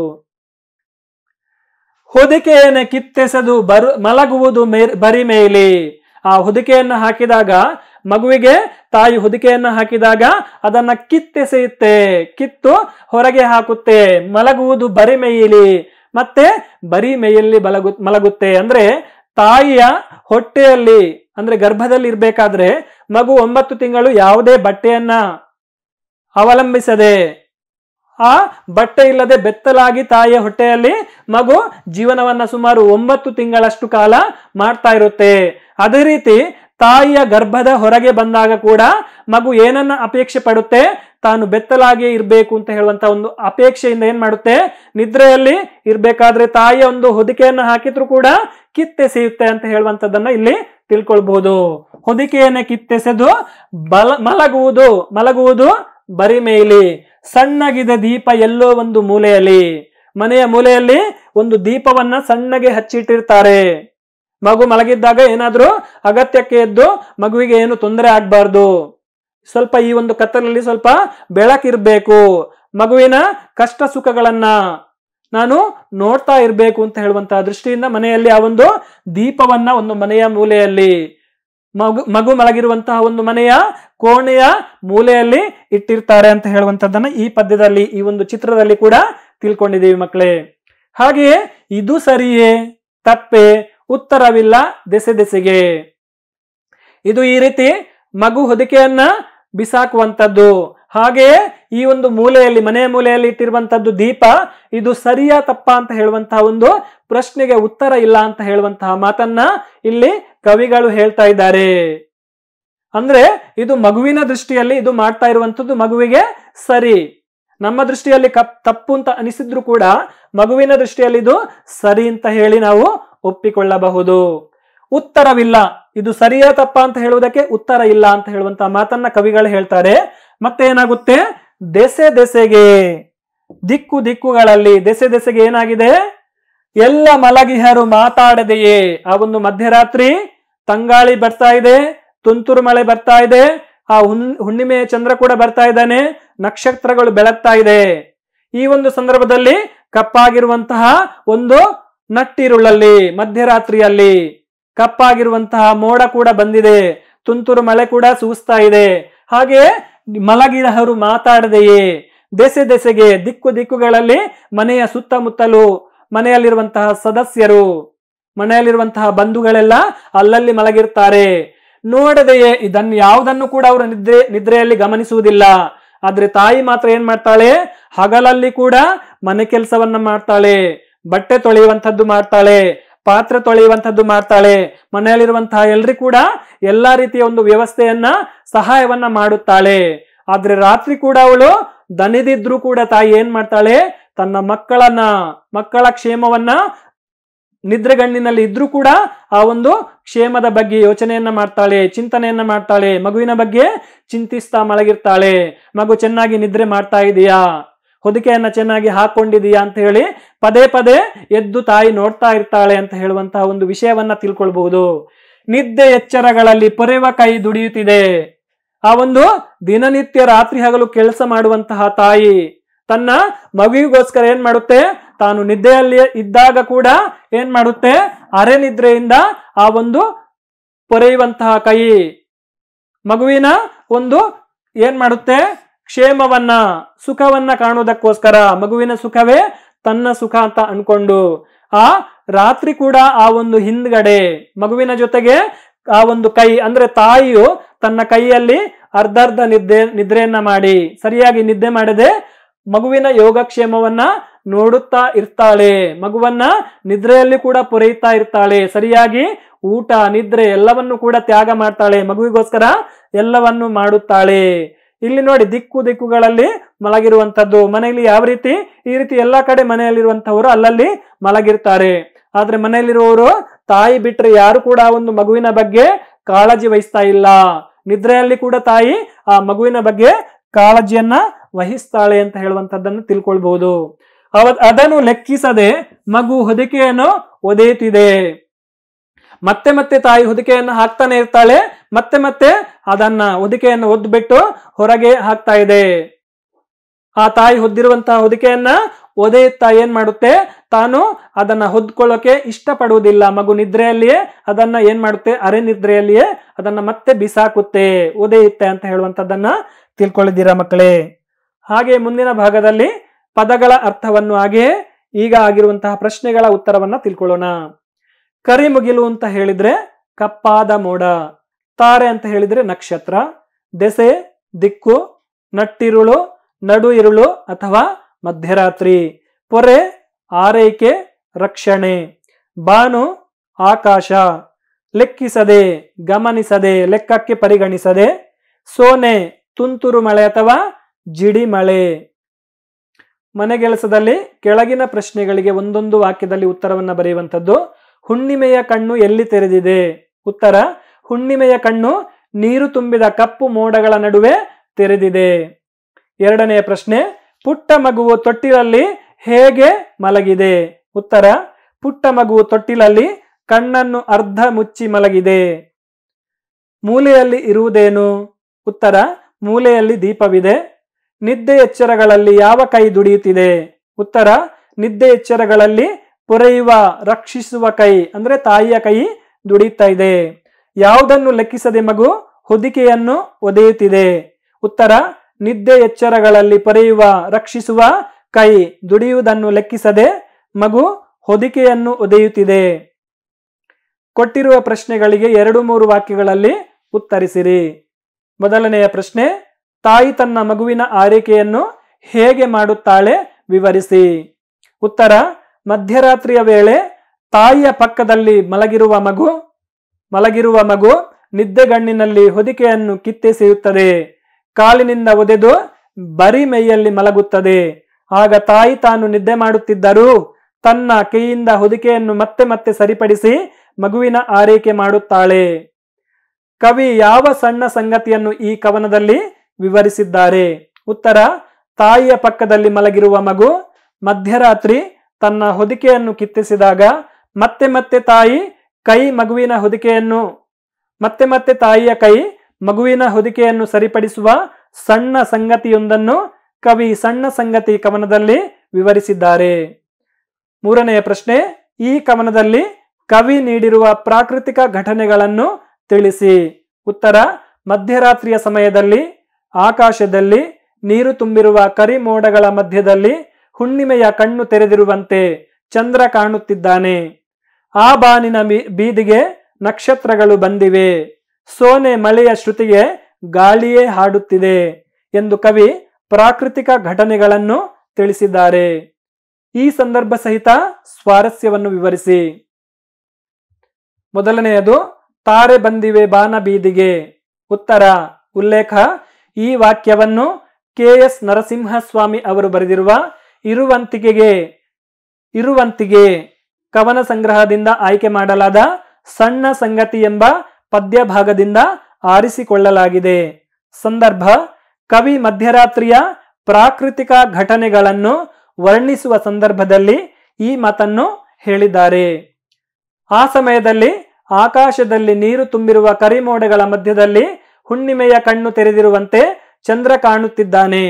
ಹೊದಿಕೆಯನ್ನು ಕಿತ್ತೆಸೆದು ಬರು ಮಲಗುವುದು ಬರಿ ಮೇಲೆ ಆ ಹೊದಿಕೆಯನ್ನು ಹಾಕಿದಾಗ ಮಗುವಿಗೆ ತಾಯಿ ಹೊದಿಕೆಯನ್ನು ಹಾಕಿದಾಗ ಅದನ್ನ ಕಿತ್ತೆಸೆಯುತ್ತೆ ಕಿತ್ತು ಹೊರಗೆ ಹಾಕುತ್ತೆ ಮಲಗುವುದು ಬರಿ ಮೇಯಿಲಿ ಮತ್ತೆ ಬರಿ ಮೇಯಲ್ಲಿ ಮಲಗು ಮಲಗುತ್ತೆ ಅಂದ್ರೆ ತಾಯಿಯ ಹೊಟ್ಟೆಯಲ್ಲಿ ಅಂದ್ರೆ ಗರ್ಭದಲ್ಲಿ ಇರ್ಬೇಕಾದ್ರೆ ಮಗು ಒಂಬತ್ತು ತಿಂಗಳು ಯಾವುದೇ ಬಟ್ಟೆಯನ್ನ ಅವಲಂಬಿಸದೆ ಆ ಬಟ್ಟೆ ಇಲ್ಲದೆ ಬೆತ್ತಲಾಗಿ ತಾಯಿಯ ಹೊಟ್ಟೆಯಲ್ಲಿ ಮಗು ಜೀವನವನ್ನ ಸುಮಾರು ಒಂಬತ್ತು ತಿಂಗಳಷ್ಟು ಕಾಲ ಮಾಡ್ತಾ ಇರುತ್ತೆ ಅದೇ ರೀತಿ ತಾಯಿಯ ಗರ್ಭದ ಹೊರಗೆ ಬಂದಾಗ ಕೂಡ ಮಗು ಏನನ್ನ ಅಪೇಕ್ಷೆ ಪಡುತ್ತೆ ತಾನು ಬೆತ್ತಲಾಗಿ ಇರಬೇಕು ಅಂತ ಹೇಳುವಂತ ಒಂದು ಅಪೇಕ್ಷೆಯಿಂದ ಏನ್ ಮಾಡುತ್ತೆ ನಿದ್ರೆಯಲ್ಲಿ ಇರಬೇಕಾದ್ರೆ ತಾಯಿಯ ಒಂದು ಹೊದಿಕೆಯನ್ನು ಹಾಕಿದ್ರು ಕೂಡ ಕಿತ್ತೆ ಸೇಯುತ್ತೆ ಅಂತ ಹೇಳುವಂತದ್ದನ್ನ ಇಲ್ಲಿ ತಿಳ್ಕೊಳ್ಬಹುದು ಹೊದಿಕೆಯನ್ನು ಕಿತ್ತೆಸೆದು ಬಲ ಮಲಗುವುದು ಮಲಗುವುದು ಬರಿ ಮೇಲಿ ಸಣ್ಣಗಿದ ದೀಪ ಎಲ್ಲೋ ಒಂದು ಮೂಲೆಯಲ್ಲಿ ಮನೆಯ ಮೂಲೆಯಲ್ಲಿ ಒಂದು ದೀಪವನ್ನ ಸಣ್ಣಗೆ ಹಚ್ಚಿಟ್ಟಿರ್ತಾರೆ ಮಗು ಮಲಗಿದ್ದಾಗ ಏನಾದರೂ ಅಗತ್ಯಕ್ಕೆ ಎದ್ದು ಮಗುವಿಗೆ ಏನು ತೊಂದರೆ ಆಗಬಾರ್ದು ಸ್ವಲ್ಪ ಈ ಒಂದು ಕತ್ತಲಲ್ಲಿ ಸ್ವಲ್ಪ ಬೆಳಕಿರ್ಬೇಕು ಮಗುವಿನ ಕಷ್ಟ ಸುಖಗಳನ್ನ ನಾನು ನೋಡ್ತಾ ಇರಬೇಕು ಅಂತ ಹೇಳುವಂತಹ ದೃಷ್ಟಿಯಿಂದ ಮನೆಯಲ್ಲಿ ಆ ಒಂದು ದೀಪವನ್ನ ಒಂದು ಮನೆಯ ಮೂಲೆಯಲ್ಲಿ ಮಗು ಮಗು ಮಲಗಿರುವಂತಹ ಒಂದು ಮನೆಯ ಕೋಣೆಯ ಮೂಲೆಯಲ್ಲಿ ಇಟ್ಟಿರ್ತಾರೆ ಅಂತ ಹೇಳುವಂತದ್ದನ್ನ ಈ ಪದ್ಯದಲ್ಲಿ ಈ ಒಂದು ಚಿತ್ರದಲ್ಲಿ ಕೂಡ ತಿಳ್ಕೊಂಡಿದ್ದೀವಿ ಮಕ್ಕಳೇ ಹಾಗೆಯೇ ಇದು ಸರಿಯೇ ತಪ್ಪೆ ಉತ್ತರವಿಲ್ಲ ದೆಸೆ ದೆಸೆಗೆ ಇದು ಈ ರೀತಿ ಮಗು ಹೊದಿಕೆಯನ್ನ ಬಿಸಾಕುವಂಥದ್ದು ಹಾಗೆಯೇ ಈ ಒಂದು ಮೂಲೆಯಲ್ಲಿ ಮನೆಯ ಮೂಲೆಯಲ್ಲಿ ಇಟ್ಟಿರುವಂತದ್ದು ದೀಪ ಇದು ಸರಿಯಾ ತಪ್ಪಾ ಅಂತ ಹೇಳುವಂತಹ ಒಂದು ಪ್ರಶ್ನೆಗೆ ಉತ್ತರ ಇಲ್ಲ ಅಂತ ಹೇಳುವಂತಹ ಮಾತನ್ನ ಇಲ್ಲಿ ಕವಿಗಳು ಹೇಳ್ತಾ ಇದ್ದಾರೆ ಅಂದ್ರೆ ಇದು ಮಗುವಿನ ದೃಷ್ಟಿಯಲ್ಲಿ ಇದು ಮಾಡ್ತಾ ಇರುವಂತದ್ದು ಮಗುವಿಗೆ ಸರಿ ನಮ್ಮ ದೃಷ್ಟಿಯಲ್ಲಿ ಕಪ್ ತಪ್ಪು ಅಂತ ಅನಿಸಿದ್ರು ಕೂಡ ಮಗುವಿನ ದೃಷ್ಟಿಯಲ್ಲಿ ಇದು ಸರಿ ಅಂತ ಹೇಳಿ ನಾವು ಒಪ್ಪಿಕೊಳ್ಳಬಹುದು ಉತ್ತರವಿಲ್ಲ ಇದು ಸರಿಯಾ ತಪ್ಪ ಅಂತ ಹೇಳುವುದಕ್ಕೆ ಉತ್ತರ ಇಲ್ಲ ಅಂತ ಹೇಳುವಂತ ಮಾತನ್ನ ಕವಿಗಳು ಹೇಳ್ತಾರೆ ಮತ್ತೆ ಏನಾಗುತ್ತೆ ದೆಸೆ ದೆಸೆಗೆ ದಿಕ್ಕು ದಿಕ್ಕುಗಳಲ್ಲಿ ದೆಸೆ ದೆಸೆಗೆ ಏನಾಗಿದೆ ಎಲ್ಲ ಮಲಗಿಹರು ಮಾತಾಡದೆಯೇ ಆ ಒಂದು ಮಧ್ಯರಾತ್ರಿ ತಂಗಾಳಿ ಬರ್ತಾ ಇದೆ ತುಂತುರು ಮಳೆ ಬರ್ತಾ ಇದೆ ಆ ಹುಣ್ಣಿಮೆ ಹುಣ್ಣಿಮೆಯ ಚಂದ್ರ ಕೂಡ ಬರ್ತಾ ಇದ್ದಾನೆ ನಕ್ಷತ್ರಗಳು ಬೆಳಗ್ತಾ ಇದೆ ಈ ಒಂದು ಸಂದರ್ಭದಲ್ಲಿ ಕಪ್ಪಾಗಿರುವಂತಹ ಒಂದು ನಟ್ಟಿರುಳಲ್ಲಿ ಮಧ್ಯರಾತ್ರಿಯಲ್ಲಿ ಕಪ್ಪಾಗಿರುವಂತಹ ಮೋಡ ಕೂಡ ಬಂದಿದೆ ತುಂತುರು ಮಳೆ ಕೂಡ ಸೂಸ್ತಾ ಇದೆ ಹಾಗೆ ಮಲಗಿರಹರು ಮಾತಾಡದೆಯೇ ದೆಸೆ ದೆಸೆಗೆ ದಿಕ್ಕು ದಿಕ್ಕುಗಳಲ್ಲಿ ಮನೆಯ ಸುತ್ತಮುತ್ತಲು ಮನೆಯಲ್ಲಿರುವಂತಹ ಸದಸ್ಯರು ಮನೆಯಲ್ಲಿರುವಂತಹ ಬಂಧುಗಳೆಲ್ಲ ಅಲ್ಲಲ್ಲಿ ಮಲಗಿರ್ತಾರೆ ನೋಡದೆಯೇ ಇದನ್ನು ಯಾವುದನ್ನು ಕೂಡ ಅವರು ನಿದ್ರೆ ನಿದ್ರೆಯಲ್ಲಿ ಗಮನಿಸುವುದಿಲ್ಲ ಆದ್ರೆ ತಾಯಿ ಮಾತ್ರ ಏನ್ ಮಾಡ್ತಾಳೆ ಹಗಲಲ್ಲಿ ಕೂಡ ಮನೆ ಕೆಲಸವನ್ನ ಮಾಡ್ತಾಳೆ ಬಟ್ಟೆ ತೊಳೆಯುವಂಥದ್ದು ಮಾಡ್ತಾಳೆ ಪಾತ್ರೆ ತೊಳೆಯುವಂಥದ್ದು ಮಾಡ್ತಾಳೆ ಮನೆಯಲ್ಲಿರುವಂತಹ ಎಲ್ರಿ ಕೂಡ ಎಲ್ಲಾ ರೀತಿಯ ಒಂದು ವ್ಯವಸ್ಥೆಯನ್ನ ಸಹಾಯವನ್ನ ಮಾಡುತ್ತಾಳೆ ಆದ್ರೆ ರಾತ್ರಿ ಕೂಡ ಅವಳು ದನಿದಿದ್ರು ಕೂಡ ತಾಯಿ ಏನ್ ಮಾಡ್ತಾಳೆ ತನ್ನ ಮಕ್ಕಳನ್ನ ಮಕ್ಕಳ ಕ್ಷೇಮವನ್ನ ನಿದ್ರೆಗಣ್ಣಿನಲ್ಲಿ ಇದ್ರೂ ಕೂಡ ಆ ಒಂದು ಕ್ಷೇಮದ ಬಗ್ಗೆ ಯೋಚನೆಯನ್ನ ಮಾಡ್ತಾಳೆ ಚಿಂತನೆಯನ್ನ ಮಾಡ್ತಾಳೆ ಮಗುವಿನ ಬಗ್ಗೆ ಚಿಂತಿಸ್ತಾ ಮಲಗಿರ್ತಾಳೆ ಮಗು ಚೆನ್ನಾಗಿ ನಿದ್ರೆ ಮಾಡ್ತಾ ಇದೆಯಾ ಹೊದಿಕೆಯನ್ನ ಚೆನ್ನಾಗಿ ಹಾಕೊಂಡಿದೀಯಾ ಅಂತ ಹೇಳಿ ಪದೇ ಪದೇ ಎದ್ದು ತಾಯಿ ನೋಡ್ತಾ ಇರ್ತಾಳೆ ಅಂತ ಹೇಳುವಂತಹ ಒಂದು ವಿಷಯವನ್ನ ತಿಳ್ಕೊಳ್ಬಹುದು ನಿದ್ದೆ ಎಚ್ಚರಗಳಲ್ಲಿ ಪೊರೆವ ಕೈ ದುಡಿಯುತ್ತಿದೆ ಆ ಒಂದು ದಿನನಿತ್ಯ ರಾತ್ರಿ ಹಗಲು ಕೆಲಸ ಮಾಡುವಂತಹ ತಾಯಿ ತನ್ನ ಮಗುವಿಗೋಸ್ಕರ ಏನ್ ಮಾಡುತ್ತೆ ತಾನು ನಿದ್ದೆಯಲ್ಲಿ ಇದ್ದಾಗ ಕೂಡ ಏನ್ ಮಾಡುತ್ತೆ ಅರೆ ನಿದ್ರೆಯಿಂದ ಆ ಒಂದು ಪೊರೆಯುವಂತಹ ಕೈ ಮಗುವಿನ ಒಂದು ಏನ್ ಮಾಡುತ್ತೆ ಕ್ಷೇಮವನ್ನ ಸುಖವನ್ನ ಕಾಣುವುದಕ್ಕೋಸ್ಕರ ಮಗುವಿನ ಸುಖವೇ ತನ್ನ ಸುಖ ಅಂತ ಅನ್ಕೊಂಡು ಆ ರಾತ್ರಿ ಕೂಡ ಆ ಒಂದು ಹಿಂದ್ಗಡೆ ಮಗುವಿನ ಜೊತೆಗೆ ಆ ಒಂದು ಕೈ ಅಂದ್ರೆ ತಾಯಿಯು ತನ್ನ ಕೈಯಲ್ಲಿ ಅರ್ಧ ಅರ್ಧ ನಿದ್ದೆ ನಿದ್ರೆಯನ್ನ ಮಾಡಿ ಸರಿಯಾಗಿ ನಿದ್ದೆ ಮಾಡದೆ ಮಗುವಿನ ಯೋಗಕ್ಷೇಮವನ್ನ ನೋಡುತ್ತಾ ಇರ್ತಾಳೆ ಮಗುವನ್ನ ನಿದ್ರೆಯಲ್ಲಿ ಕೂಡ ಪೊರೆಯುತ್ತಾ ಇರ್ತಾಳೆ ಸರಿಯಾಗಿ ಊಟ ನಿದ್ರೆ ಎಲ್ಲವನ್ನು ಕೂಡ ತ್ಯಾಗ ಮಾಡ್ತಾಳೆ ಮಗುವಿಗೋಸ್ಕರ ಎಲ್ಲವನ್ನು ಮಾಡುತ್ತಾಳೆ ಇಲ್ಲಿ ನೋಡಿ ದಿಕ್ಕು ದಿಕ್ಕುಗಳಲ್ಲಿ ಮಲಗಿರುವಂತದ್ದು ಮನೆಯಲ್ಲಿ ಯಾವ ರೀತಿ ಈ ರೀತಿ ಎಲ್ಲಾ ಕಡೆ ಮನೆಯಲ್ಲಿರುವಂತಹವರು ಅಲ್ಲಲ್ಲಿ ಮಲಗಿರ್ತಾರೆ ಆದ್ರೆ ಮನೆಯಲ್ಲಿರುವವರು ತಾಯಿ ಬಿಟ್ಟರೆ ಯಾರು ಕೂಡ ಒಂದು ಮಗುವಿನ ಬಗ್ಗೆ ಕಾಳಜಿ ವಹಿಸ್ತಾ ಇಲ್ಲ ನಿದ್ರೆಯಲ್ಲಿ ಕೂಡ ತಾಯಿ ಆ ಮಗುವಿನ ಬಗ್ಗೆ ಕಾಳಜಿಯನ್ನ ವಹಿಸ್ತಾಳೆ ಅಂತ ಹೇಳುವಂಥದ್ದನ್ನು ತಿಳ್ಕೊಳ್ಬಹುದು ಅವ ಅದನ್ನು ಲೆಕ್ಕಿಸದೆ ಮಗು ಹೊದಿಕೆಯನ್ನು ಒದೆಯುತ್ತಿದೆ ಮತ್ತೆ ಮತ್ತೆ ತಾಯಿ ಹೊದಿಕೆಯನ್ನು ಹಾಕ್ತಾನೆ ಇರ್ತಾಳೆ ಮತ್ತೆ ಮತ್ತೆ ಅದನ್ನ ಹೊದಿಕೆಯನ್ನು ಒದ್ದ್ಬಿಟ್ಟು ಹೊರಗೆ ಹಾಕ್ತಾ ಇದೆ ಆ ತಾಯಿ ಹೊದ್ದಿರುವಂತಹ ಹೊದಿಕೆಯನ್ನ ಒದೆಯುತ್ತಾ ಏನ್ ಮಾಡುತ್ತೆ ತಾನು ಅದನ್ನ ಹೊದ್ಕೊಳ್ಳೋಕೆ ಇಷ್ಟ ಪಡುವುದಿಲ್ಲ ಮಗು ನಿದ್ರೆಯಲ್ಲಿಯೇ ಅದನ್ನ ಏನ್ ಮಾಡುತ್ತೆ ಅರೆ ನಿದ್ರೆಯಲ್ಲಿಯೇ ಅದನ್ನ ಮತ್ತೆ ಬಿಸಾಕುತ್ತೆ ಒದೆಯುತ್ತೆ ಅಂತ ಹೇಳುವಂತದ್ದನ್ನ ತಿಳ್ಕೊಳ್ಳಿದ್ದೀರಾ ಮಕ್ಕಳೇ ಹಾಗೆ ಮುಂದಿನ ಭಾಗದಲ್ಲಿ ಪದಗಳ ಅರ್ಥವನ್ನು ಹಾಗೆಯೇ ಈಗ ಆಗಿರುವಂತಹ ಪ್ರಶ್ನೆಗಳ ಉತ್ತರವನ್ನ ತಿಳ್ಕೊಳ್ಳೋಣ ಕರಿಮುಗಿಲು ಅಂತ ಹೇಳಿದ್ರೆ ಕಪ್ಪಾದ ಮೋಡ ತಾರೆ ಅಂತ ಹೇಳಿದ್ರೆ ನಕ್ಷತ್ರ ದೆಸೆ ದಿಕ್ಕು ನಟ್ಟಿರುಳು ನಡು ಇರುಳು ಅಥವಾ ಮಧ್ಯರಾತ್ರಿ ಪೊರೆ ಆರೈಕೆ ರಕ್ಷಣೆ ಬಾನು ಆಕಾಶ ಲೆಕ್ಕಿಸದೆ ಗಮನಿಸದೆ ಲೆಕ್ಕಕ್ಕೆ ಪರಿಗಣಿಸದೆ ಸೋನೆ ತುಂತುರು ಮಳೆ ಅಥವಾ ಜಿಡಿ ಮಳೆ ಮನೆಗೆಲಸದಲ್ಲಿ ಕೆಳಗಿನ ಪ್ರಶ್ನೆಗಳಿಗೆ ಒಂದೊಂದು ವಾಕ್ಯದಲ್ಲಿ ಉತ್ತರವನ್ನು ಬರೆಯುವಂಥದ್ದು ಹುಣ್ಣಿಮೆಯ ಕಣ್ಣು ಎಲ್ಲಿ ತೆರೆದಿದೆ ಉತ್ತರ ಹುಣ್ಣಿಮೆಯ ಕಣ್ಣು ನೀರು ತುಂಬಿದ ಕಪ್ಪು ಮೋಡಗಳ ನಡುವೆ ತೆರೆದಿದೆ ಎರಡನೆಯ ಪ್ರಶ್ನೆ ಪುಟ್ಟ ಮಗುವು ತೊಟ್ಟಿಲಲ್ಲಿ ಹೇಗೆ ಮಲಗಿದೆ ಉತ್ತರ ಪುಟ್ಟ ಮಗುವು ತೊಟ್ಟಿಲಲ್ಲಿ ಕಣ್ಣನ್ನು ಅರ್ಧ ಮುಚ್ಚಿ ಮಲಗಿದೆ ಮೂಲೆಯಲ್ಲಿ ಇರುವುದೇನು ಉತ್ತರ ಮೂಲೆಯಲ್ಲಿ ದೀಪವಿದೆ ನಿದ್ದೆ ಎಚ್ಚರಗಳಲ್ಲಿ ಯಾವ ಕೈ ದುಡಿಯುತ್ತಿದೆ ಉತ್ತರ ನಿದ್ದೆ ಎಚ್ಚರಗಳಲ್ಲಿ ಪೊರೆಯುವ ರಕ್ಷಿಸುವ ಕೈ ಅಂದ್ರೆ ತಾಯಿಯ ಕೈ ದುಡಿಯುತ್ತಾ ಇದೆ ಯಾವುದನ್ನು ಲೆಕ್ಕಿಸದೆ ಮಗು ಹೊದಿಕೆಯನ್ನು ಒದೆಯುತ್ತಿದೆ ಉತ್ತರ ನಿದ್ದೆ ಎಚ್ಚರಗಳಲ್ಲಿ ಪೊರೆಯುವ ರಕ್ಷಿಸುವ ಕೈ ದುಡಿಯುವುದನ್ನು ಲೆಕ್ಕಿಸದೆ ಮಗು ಹೊದಿಕೆಯನ್ನು ಒದೆಯುತ್ತಿದೆ ಕೊಟ್ಟಿರುವ ಪ್ರಶ್ನೆಗಳಿಗೆ ಎರಡು ಮೂರು ವಾಕ್ಯಗಳಲ್ಲಿ ಉತ್ತರಿಸಿರಿ ಮೊದಲನೆಯ ಪ್ರಶ್ನೆ ತಾಯಿ ತನ್ನ ಮಗುವಿನ ಆರೈಕೆಯನ್ನು ಹೇಗೆ ಮಾಡುತ್ತಾಳೆ ವಿವರಿಸಿ ಉತ್ತರ ಮಧ್ಯರಾತ್ರಿಯ ವೇಳೆ ತಾಯಿಯ ಪಕ್ಕದಲ್ಲಿ ಮಲಗಿರುವ ಮಗು ಮಲಗಿರುವ ಮಗು ನಿದ್ದೆಗಣ್ಣಿನಲ್ಲಿ ಹೊದಿಕೆಯನ್ನು ಕಿತ್ತೆಸೆಯುತ್ತದೆ ಕಾಲಿನಿಂದ ಒದೆದು ಬರಿ ಮೈಯಲ್ಲಿ ಮಲಗುತ್ತದೆ ಆಗ ತಾಯಿ ತಾನು ನಿದ್ದೆ ಮಾಡುತ್ತಿದ್ದರೂ ತನ್ನ ಕೈಯಿಂದ ಹೊದಿಕೆಯನ್ನು ಮತ್ತೆ ಮತ್ತೆ ಸರಿಪಡಿಸಿ ಮಗುವಿನ ಆರೈಕೆ ಮಾಡುತ್ತಾಳೆ ಕವಿ ಯಾವ ಸಣ್ಣ ಸಂಗತಿಯನ್ನು ಈ ಕವನದಲ್ಲಿ ವಿವರಿಸಿದ್ದಾರೆ ಉತ್ತರ ತಾಯಿಯ ಪಕ್ಕದಲ್ಲಿ ಮಲಗಿರುವ ಮಗು ಮಧ್ಯರಾತ್ರಿ ತನ್ನ ಹೊದಿಕೆಯನ್ನು ಕಿತ್ತಿಸಿದಾಗ ಮತ್ತೆ ಮತ್ತೆ ತಾಯಿ ಕೈ ಮಗುವಿನ ಹೊದಿಕೆಯನ್ನು ಮತ್ತೆ ಮತ್ತೆ ತಾಯಿಯ ಕೈ ಮಗುವಿನ ಹೊದಿಕೆಯನ್ನು ಸರಿಪಡಿಸುವ ಸಣ್ಣ ಸಂಗತಿಯೊಂದನ್ನು ಕವಿ ಸಣ್ಣ ಸಂಗತಿ ಕವನದಲ್ಲಿ ವಿವರಿಸಿದ್ದಾರೆ ಮೂರನೆಯ ಪ್ರಶ್ನೆ ಈ ಕವನದಲ್ಲಿ ಕವಿ ನೀಡಿರುವ ಪ್ರಾಕೃತಿಕ ಘಟನೆಗಳನ್ನು ತಿಳಿಸಿ ಉತ್ತರ ಮಧ್ಯರಾತ್ರಿಯ ಸಮಯದಲ್ಲಿ ಆಕಾಶದಲ್ಲಿ ನೀರು ತುಂಬಿರುವ ಕರಿಮೋಡಗಳ ಮಧ್ಯದಲ್ಲಿ ಹುಣ್ಣಿಮೆಯ ಕಣ್ಣು ತೆರೆದಿರುವಂತೆ ಚಂದ್ರ ಕಾಣುತ್ತಿದ್ದಾನೆ ಆ ಬಾನಿನ ಬೀದಿಗೆ ನಕ್ಷತ್ರಗಳು ಬಂದಿವೆ ಸೋನೆ ಮಳೆಯ ಶ್ರುತಿಗೆ ಗಾಳಿಯೇ ಹಾಡುತ್ತಿದೆ ಎಂದು ಕವಿ ಪ್ರಾಕೃತಿಕ ಘಟನೆಗಳನ್ನು ತಿಳಿಸಿದ್ದಾರೆ ಈ ಸಂದರ್ಭ ಸಹಿತ ಸ್ವಾರಸ್ಯವನ್ನು ವಿವರಿಸಿ ಮೊದಲನೆಯದು ತಾರೆ ಬಂದಿವೆ ಬಾನ ಬೀದಿಗೆ ಉತ್ತರ ಉಲ್ಲೇಖ ಈ ವಾಕ್ಯವನ್ನು ಕೆ ಎಸ್ ನರಸಿಂಹಸ್ವಾಮಿ ಅವರು ಬರೆದಿರುವ ಇರುವಂತಿಕೆಗೆ ಇರುವಂತಿಗೆ ಕವನ ಸಂಗ್ರಹದಿಂದ ಆಯ್ಕೆ ಮಾಡಲಾದ ಸಣ್ಣ ಸಂಗತಿ ಎಂಬ ಪದ್ಯ ಭಾಗದಿಂದ ಆರಿಸಿಕೊಳ್ಳಲಾಗಿದೆ ಸಂದರ್ಭ ಕವಿ ಮಧ್ಯರಾತ್ರಿಯ ಪ್ರಾಕೃತಿಕ ಘಟನೆಗಳನ್ನು ವರ್ಣಿಸುವ ಸಂದರ್ಭದಲ್ಲಿ ಈ ಮಾತನ್ನು ಹೇಳಿದ್ದಾರೆ ಆ ಸಮಯದಲ್ಲಿ ಆಕಾಶದಲ್ಲಿ ನೀರು ತುಂಬಿರುವ ಕರಿಮೋಡಗಳ ಮಧ್ಯದಲ್ಲಿ ಹುಣ್ಣಿಮೆಯ ಕಣ್ಣು ತೆರೆದಿರುವಂತೆ ಚಂದ್ರ ಕಾಣುತ್ತಿದ್ದಾನೆ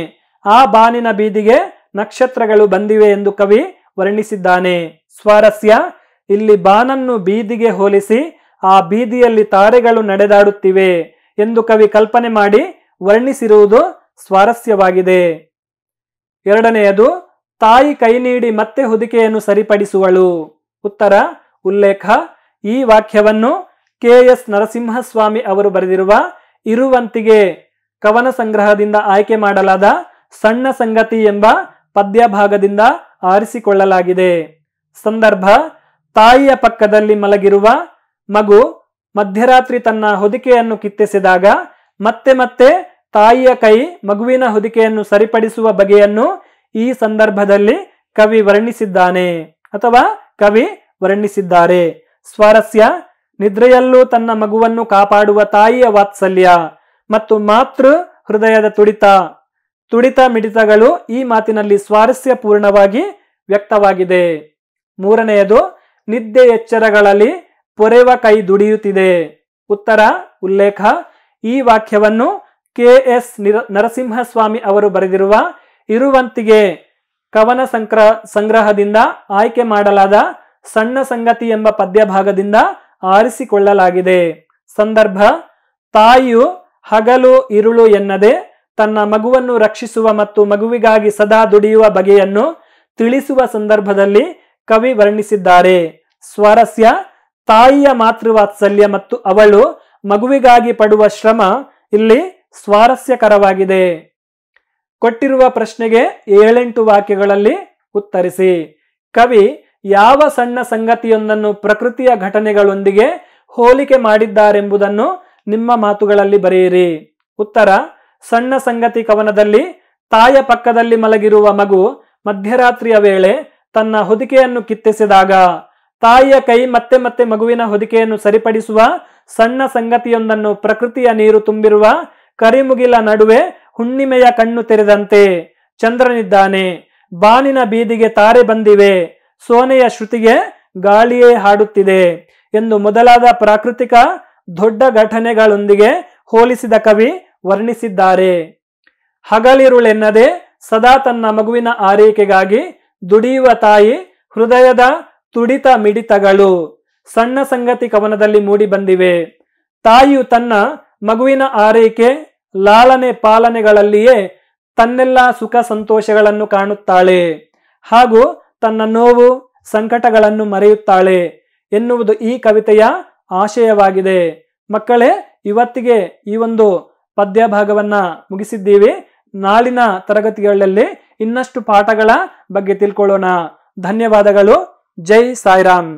ಆ ಬಾನಿನ ಬೀದಿಗೆ ನಕ್ಷತ್ರಗಳು ಬಂದಿವೆ ಎಂದು ಕವಿ ವರ್ಣಿಸಿದ್ದಾನೆ ಸ್ವಾರಸ್ಯ ಇಲ್ಲಿ ಬಾನನ್ನು ಬೀದಿಗೆ ಹೋಲಿಸಿ ಆ ಬೀದಿಯಲ್ಲಿ ತಾರೆಗಳು ನಡೆದಾಡುತ್ತಿವೆ ಎಂದು ಕವಿ ಕಲ್ಪನೆ ಮಾಡಿ ವರ್ಣಿಸಿರುವುದು ಸ್ವಾರಸ್ಯವಾಗಿದೆ ಎರಡನೆಯದು ತಾಯಿ ಕೈ ನೀಡಿ ಮತ್ತೆ ಹೊದಿಕೆಯನ್ನು ಸರಿಪಡಿಸುವಳು ಉತ್ತರ ಉಲ್ಲೇಖ ಈ ವಾಕ್ಯವನ್ನು ಕೆ ಎಸ್ ನರಸಿಂಹಸ್ವಾಮಿ ಅವರು ಬರೆದಿರುವ ಇರುವಂತಿಗೆ ಕವನ ಸಂಗ್ರಹದಿಂದ ಆಯ್ಕೆ ಮಾಡಲಾದ ಸಣ್ಣ ಸಂಗತಿ ಎಂಬ ಪದ್ಯ ಭಾಗದಿಂದ ಆರಿಸಿಕೊಳ್ಳಲಾಗಿದೆ ಸಂದರ್ಭ ತಾಯಿಯ ಪಕ್ಕದಲ್ಲಿ ಮಲಗಿರುವ ಮಗು ಮಧ್ಯರಾತ್ರಿ ತನ್ನ ಹೊದಿಕೆಯನ್ನು ಕಿತ್ತೆಸೆದಾಗ ಮತ್ತೆ ಮತ್ತೆ ತಾಯಿಯ ಕೈ ಮಗುವಿನ ಹೊದಿಕೆಯನ್ನು ಸರಿಪಡಿಸುವ ಬಗೆಯನ್ನು ಈ ಸಂದರ್ಭದಲ್ಲಿ ಕವಿ ವರ್ಣಿಸಿದ್ದಾನೆ ಅಥವಾ ಕವಿ ವರ್ಣಿಸಿದ್ದಾರೆ ಸ್ವಾರಸ್ಯ ನಿದ್ರೆಯಲ್ಲೂ ತನ್ನ ಮಗುವನ್ನು ಕಾಪಾಡುವ ತಾಯಿಯ ವಾತ್ಸಲ್ಯ ಮತ್ತು ಮಾತೃ ಹೃದಯದ ತುಡಿತ ತುಡಿತ ಮಿಡಿತಗಳು ಈ ಮಾತಿನಲ್ಲಿ ಸ್ವಾರಸ್ಯಪೂರ್ಣವಾಗಿ ವ್ಯಕ್ತವಾಗಿದೆ ಮೂರನೆಯದು ನಿದ್ದೆ ಎಚ್ಚರಗಳಲ್ಲಿ ಪೊರೆವ ಕೈ ದುಡಿಯುತ್ತಿದೆ ಉತ್ತರ ಉಲ್ಲೇಖ ಈ ವಾಕ್ಯವನ್ನು ಕೆ ಎಸ್ ನರಸಿಂಹಸ್ವಾಮಿ ಅವರು ಬರೆದಿರುವ ಇರುವಂತಿಗೆ ಕವನ ಸಂಕ್ರ ಸಂಗ್ರಹದಿಂದ ಆಯ್ಕೆ ಮಾಡಲಾದ ಸಣ್ಣ ಸಂಗತಿ ಎಂಬ ಪದ್ಯಭಾಗದಿಂದ ಆರಿಸಿಕೊಳ್ಳಲಾಗಿದೆ ಸಂದರ್ಭ ತಾಯಿಯು ಹಗಲು ಇರುಳು ಎನ್ನದೆ ತನ್ನ ಮಗುವನ್ನು ರಕ್ಷಿಸುವ ಮತ್ತು ಮಗುವಿಗಾಗಿ ಸದಾ ದುಡಿಯುವ ಬಗೆಯನ್ನು ತಿಳಿಸುವ ಸಂದರ್ಭದಲ್ಲಿ ಕವಿ ವರ್ಣಿಸಿದ್ದಾರೆ ಸ್ವಾರಸ್ಯ ತಾಯಿಯ ಮಾತೃವಾತ್ಸಲ್ಯ ಮತ್ತು ಅವಳು ಮಗುವಿಗಾಗಿ ಪಡುವ ಶ್ರಮ ಇಲ್ಲಿ ಸ್ವಾರಸ್ಯಕರವಾಗಿದೆ ಕೊಟ್ಟಿರುವ ಪ್ರಶ್ನೆಗೆ ಏಳೆಂಟು ವಾಕ್ಯಗಳಲ್ಲಿ ಉತ್ತರಿಸಿ ಕವಿ ಯಾವ ಸಣ್ಣ ಸಂಗತಿಯೊಂದನ್ನು ಪ್ರಕೃತಿಯ ಘಟನೆಗಳೊಂದಿಗೆ ಹೋಲಿಕೆ ಮಾಡಿದ್ದಾರೆಂಬುದನ್ನು ನಿಮ್ಮ ಮಾತುಗಳಲ್ಲಿ ಬರೆಯಿರಿ ಉತ್ತರ ಸಣ್ಣ ಸಂಗತಿ ಕವನದಲ್ಲಿ ತಾಯ ಪಕ್ಕದಲ್ಲಿ ಮಲಗಿರುವ ಮಗು ಮಧ್ಯರಾತ್ರಿಯ ವೇಳೆ ತನ್ನ ಹೊದಿಕೆಯನ್ನು ಕಿತ್ತೆಸೆದಾಗ ತಾಯಿಯ ಕೈ ಮತ್ತೆ ಮತ್ತೆ ಮಗುವಿನ ಹೊದಿಕೆಯನ್ನು ಸರಿಪಡಿಸುವ ಸಣ್ಣ ಸಂಗತಿಯೊಂದನ್ನು ಪ್ರಕೃತಿಯ ನೀರು ತುಂಬಿರುವ ಕರಿಮುಗಿಲ ನಡುವೆ ಹುಣ್ಣಿಮೆಯ ಕಣ್ಣು ತೆರೆದಂತೆ ಚಂದ್ರನಿದ್ದಾನೆ ಬಾನಿನ ಬೀದಿಗೆ ತಾರೆ ಬಂದಿವೆ ಸೋನೆಯ ಶ್ರುತಿಗೆ ಗಾಳಿಯೇ ಹಾಡುತ್ತಿದೆ ಎಂದು ಮೊದಲಾದ ಪ್ರಾಕೃತಿಕ ದೊಡ್ಡ ಘಟನೆಗಳೊಂದಿಗೆ ಹೋಲಿಸಿದ ಕವಿ ವರ್ಣಿಸಿದ್ದಾರೆ ಹಗಲಿರುಳೆನ್ನದೆ ಸದಾ ತನ್ನ ಮಗುವಿನ ಆರೈಕೆಗಾಗಿ ದುಡಿಯುವ ತಾಯಿ ಹೃದಯದ ತುಡಿತ ಮಿಡಿತಗಳು ಸಣ್ಣ ಸಂಗತಿ ಕವನದಲ್ಲಿ ಮೂಡಿ ಬಂದಿವೆ ತಾಯಿಯು ತನ್ನ ಮಗುವಿನ ಆರೈಕೆ ಲಾಲನೆ ಪಾಲನೆಗಳಲ್ಲಿಯೇ ತನ್ನೆಲ್ಲ ಸುಖ ಸಂತೋಷಗಳನ್ನು ಕಾಣುತ್ತಾಳೆ ಹಾಗೂ ತನ್ನ ನೋವು ಸಂಕಟಗಳನ್ನು ಮರೆಯುತ್ತಾಳೆ ಎನ್ನುವುದು ಈ ಕವಿತೆಯ ಆಶಯವಾಗಿದೆ ಮಕ್ಕಳೇ ಇವತ್ತಿಗೆ ಈ ಒಂದು ಪದ್ಯ ಭಾಗವನ್ನ ಮುಗಿಸಿದ್ದೀವಿ ನಾಳಿನ ತರಗತಿಗಳಲ್ಲಿ ಇನ್ನಷ್ಟು ಪಾಠಗಳ ಬಗ್ಗೆ ತಿಳ್ಕೊಳ್ಳೋಣ ಧನ್ಯವಾದಗಳು ಜೈ ಸಾಯಿರಾಮ್